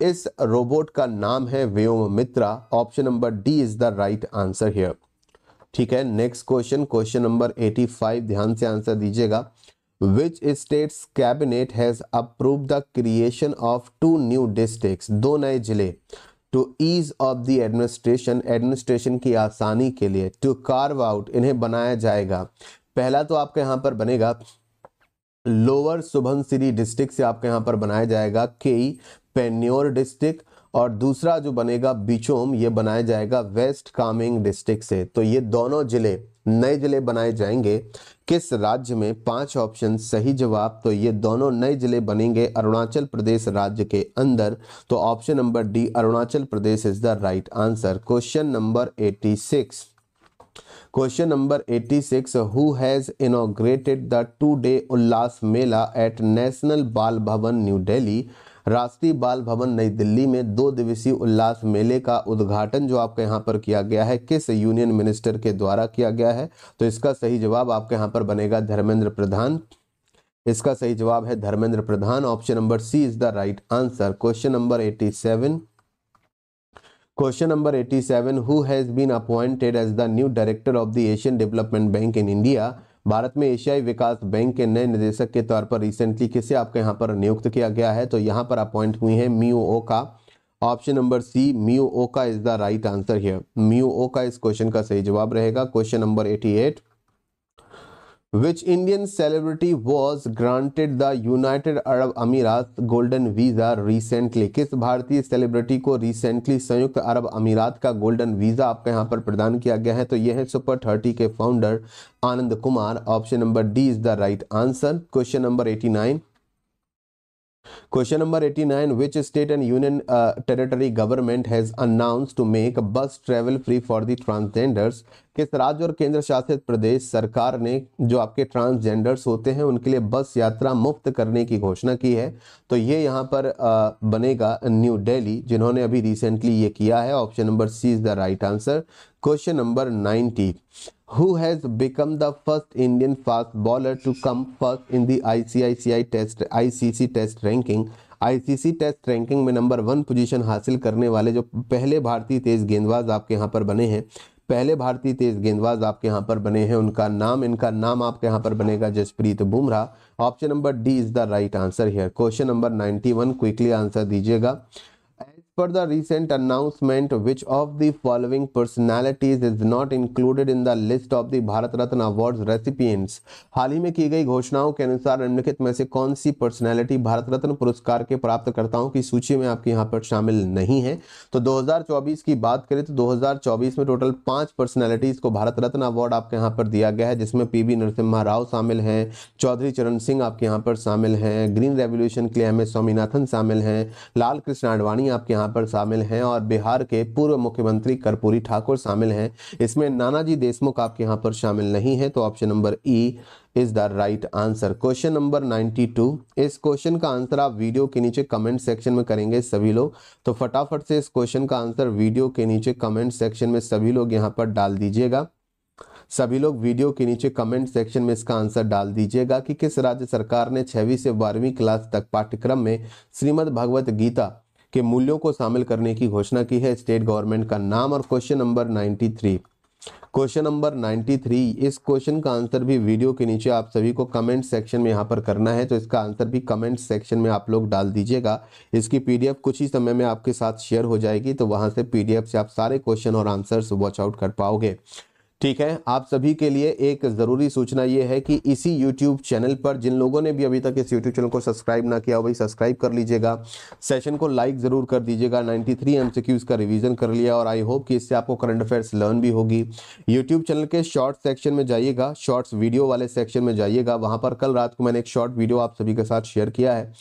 इस रोबोट का नाम है Vyom Mitra option number D is the right answer here ठीक है नेक्स्ट क्वेश्चन क्वेश्चन नंबर 85 ध्यान से आंसर दीजिएगा which states cabinet has approve the creation of two new district दो नए जिले to ease of the administration administration की आसानी के लिए टू कार्व आउट इन्हें बनाया जाएगा पहला तो आपके यहाँ पर बनेगा लोअर सुबनसिरी डिस्ट्रिक्ट से आपके यहाँ पर बनाया जाएगा केई पेन्योर डिस्ट्रिक्ट और दूसरा जो बनेगा बिचोम ये बनाया जाएगा वेस्ट कामिंग डिस्ट्रिक्ट से तो ये दोनों ज़िले नए जिले बनाए जाएंगे किस राज्य में पांच ऑप्शन सही जवाब तो ये दोनों नए जिले बनेंगे अरुणाचल प्रदेश राज्य के अंदर तो option number D Arunachal Pradesh is the right answer question number 86 question number 86 who has inaugurated the two day Ullas Mela at national Bal Bhavan new Delhi राष्ट्रीय बाल भवन नई दिल्ली में दो दिवसीय उल्लास मेले का उद्घाटन जो आपके यहाँ पर किया गया है किस यूनियन मिनिस्टर के द्वारा किया गया है तो इसका सही जवाब आपके यहाँ पर बनेगा धर्मेंद्र प्रधान इसका सही जवाब है Dharmendra Pradhan option number C is the right answer question number eighty seven number number 87 seven who's been appointed as the new director of the Asian development bank in India Bharat में एशियाई विकास बैंक के नए निदेशक के तौर पर रिसेंटली किसे आपके यहाँ पर नियुक्त किया गया है तो यहाँ पर अपॉइंट हुई है मी का option number C Mio Oka is the right answer here Mio Oka इस क्वेश्चन का सही जवाब रहेगा question number eight which Indian celebrity was granted the United Arab Emirates golden visa recently किस भारतीय सेलिब्रिटी को रिसेंटली संयुक्त अरब अमीरात का गोल्डन वीजा आपके यहाँ पर प्रदान किया गया है तो यह है सुपर थर्टी के founder Anand Kumar option number D is the right answer question number eighty nine question number 89 Which state and union uh, territory government has announced to make bus travel free for the transgenders? किस राज्य और केंद्र शासित प्रदेश सरकार ने जो आपके ट्रांसजेंडर्स होते हैं उनके लिए बस यात्रा मुफ्त करने की घोषणा की है तो ये यहाँ पर बनेगा न्यू डेली जिन्होंने अभी रिसेंटली ये किया है option number C is the right answer question number ninety who has become the first Indian fast bowler to come first in the ICICI test ICC test ranking C test ranking में नंबर वन पोजीशन हासिल करने वाले जो पहले भारतीय तेज गेंदबाज आपके यहाँ पर बने हैं पहले भारतीय तेज गेंदबाज आपके यहाँ पर बने हैं उनका नाम इनका नाम आपके यहाँ पर बनेगा Jasprit Bumrah option number D is the right answer here question number 91 quickly answer दीजिएगा per the recent announcement, which of the following personalities is not included in the list of the Bharat Ratna Awards recipients? हाल ही में की गई घोषणाओं के अनुसार निम्नलिखित में से कौन सी पर्सनैलिटी भारत रत्न पुरस्कार के प्राप्तकर्ताओं की सूची में आपके यहाँ पर शामिल नहीं है तो 2024 की बात करें तो 2024 में टोटल पांच पर्सनैलिटीज को भारत रत्न अवार्ड आपके यहाँ पर दिया गया है जिसमें पी वी नरसिम्हा राव शामिल हैं चौधरी चरण सिंह आपके यहाँ पर शामिल हैं ग्रीन रेवोल्यूशन के लिए एम एस स्वामीनाथन शामिल हैं लाल कृष्ण आडवाणी आपके यहाँ यहाँ पर शामिल हैं और बिहार के पूर्व मुख्यमंत्री कर्पूरी ठाकुर शामिल हैं इसमें नानाजी देशमुख आपके यहाँ पर शामिल नहीं है तो option number E is the right answer question number 92 इस क्वेश्चन का आंसर आप वीडियो के नीचे कमेंट सेक्शन में करेंगे सभी लोग तो फटाफट से इस क्वेश्चन का आंसर वीडियो के नीचे कमेंट सेक्शन में सभी लोग यहाँ पर डाल दीजिएगा सभी लोग वीडियो के नीचे कमेंट सेक्शन में इसका आंसर डाल दीजिएगा कि किस राज्य सरकार ने छवी से बारहवीं क्लास तक पाठ्यक्रम में श्रीमद भगवत गीता के मूल्यों को शामिल करने की घोषणा की है स्टेट गवर्नमेंट का नाम और क्वेश्चन नंबर 93 क्वेश्चन नंबर 93 इस क्वेश्चन का आंसर भी वीडियो के नीचे आप सभी को कमेंट सेक्शन में यहां पर करना है तो इसका आंसर भी कमेंट सेक्शन में आप लोग डाल दीजिएगा इसकी पीडीएफ कुछ ही समय में आपके साथ शेयर हो जाएगी तो वहां से पीडीएफ से आप सारे क्वेश्चन और आंसर्स वॉच आउट कर पाओगे ठीक है आप सभी के लिए एक ज़रूरी सूचना ये है कि इसी YouTube चैनल पर जिन लोगों ने भी अभी तक इस YouTube चैनल को सब्सक्राइब ना किया हो भाई सब्सक्राइब कर लीजिएगा सेशन को लाइक ज़रूर कर दीजिएगा 93 थ्री एम का रिवीजन कर लिया और आई होप कि इससे आपको करंट अफेयर्स लर्न भी होगी यूट्यूब चैनल के शॉर्ट सेक्शन में जाइएगा शॉर्ट्स वीडियो वाले सेक्शन में जाइएगा वहाँ पर कल रात को मैंने एक शॉर्ट वीडियो आप सभी के साथ शेयर किया है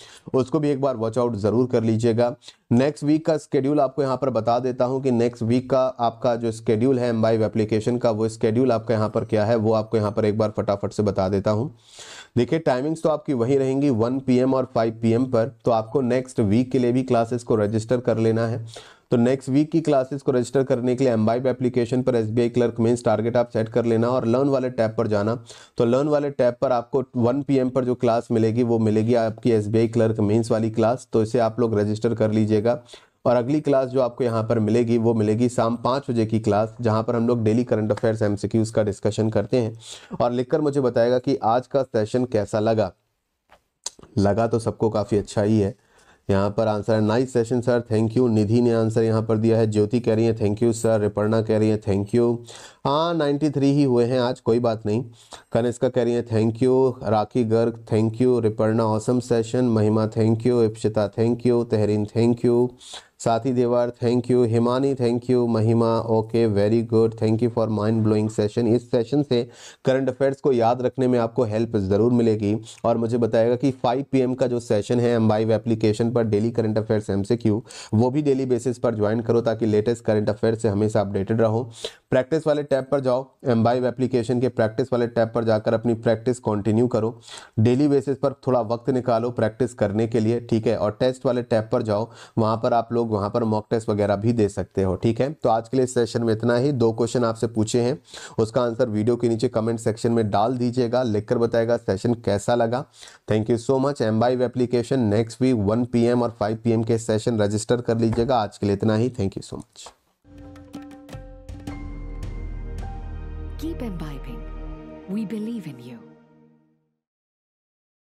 उसको भी एक बार वॉच आउट ज़रूर कर लीजिएगा नेक्स्ट वीक का स्केड्यूल आपको यहाँ पर बता देता हूँ कि नेक्स्ट वीक का आपका जो स्केड्यूल है एम एप्लीकेशन का वो स्केड्यूल आपका यहाँ पर क्या है वो आपको यहाँ पर एक बार फटाफट से बता देता हूँ देखिए टाइमिंग्स तो आपकी वही रहेंगी 1 पीएम और 5 पीएम पर तो आपको नेक्स्ट वीक के लिए भी क्लासेस को रजिस्टर कर लेना है तो नेक्स्ट वीक की क्लासेस को रजिस्टर करने के लिए एम्बाइप एप्लीकेशन पर S B clerk mains target आप सेट कर लेना और लर्न वाले टैब पर जाना तो लर्न वाले टैब पर आपको 1 पीएम पर जो क्लास मिलेगी वो मिलेगी आपकी एस बी क्लर्क मेन्स वाली क्लास तो इसे आप लोग रजिस्टर कर लीजिएगा और अगली क्लास जो आपको यहाँ पर मिलेगी वो मिलेगी शाम पाँच बजे की क्लास जहाँ पर हम लोग डेली करंट अफेयर्स एम का डिस्कशन करते हैं और लिखकर मुझे बताएगा कि आज का सेशन कैसा लगा लगा तो सबको काफ़ी अच्छा ही है यहाँ पर आंसर है nice session sir thank you Nidhi ने आंसर यहाँ पर दिया है ज्योति कह रही है थैंक यू सर रिपर्णा कह रही है थैंक यू हाँ नाइन्टी थ्री ही हुए हैं आज कोई बात नहीं कनिष्का कह रही है thank you Rakhi Garg thank you Riparna awesome session Mahima thank you Ipshita thank you Tahreen thank you Sathi Devar thank you Himani thank you Mahima okay very good thank you for mind blowing session इस सेशन से करंट अफेयर्स को याद रखने में आपको हेल्प ज़रूर मिलेगी और मुझे बताएगा कि 5 पीएम का जो सेशन है एम बाइव एप्लीकेशन पर डेली करंट अफेयर्स एम वो भी डेली बेसिस पर ज्वाइन करो ताकि लेटेस्ट करंट अफेयर्स से हमेशा अपडेटेड रहो प्रैक्टिस वाले टैब पर जाओ एम एप्लीकेशन के प्रैक्टिस वाले टैब पर जाकर अपनी प्रैक्टिस कंटिन्यू करो डेली बेसिस पर थोड़ा वक्त निकालो प्रैक्टिस करने के लिए ठीक है और टेस्ट वाले टैब पर जाओ वहाँ पर आप लोग लोग वहाँ पर मॉक टेस्ट वगैरह भी दे सकते हो ठीक है तो आज के लिए सेशन में इतना ही दो क्वेश्चन आपसे पूछे हैं उसका आंसर वीडियो के नीचे कमेंट सेक्शन में डाल दीजिएगा लिखकर बताएगा सेशन कैसा लगा thank you so much Embibe application next week one P और फाइव पी के सेशन रजिस्टर कर लीजिएगा आज के लिए इतना ही thank you so much Keep imbibing. We believe in you.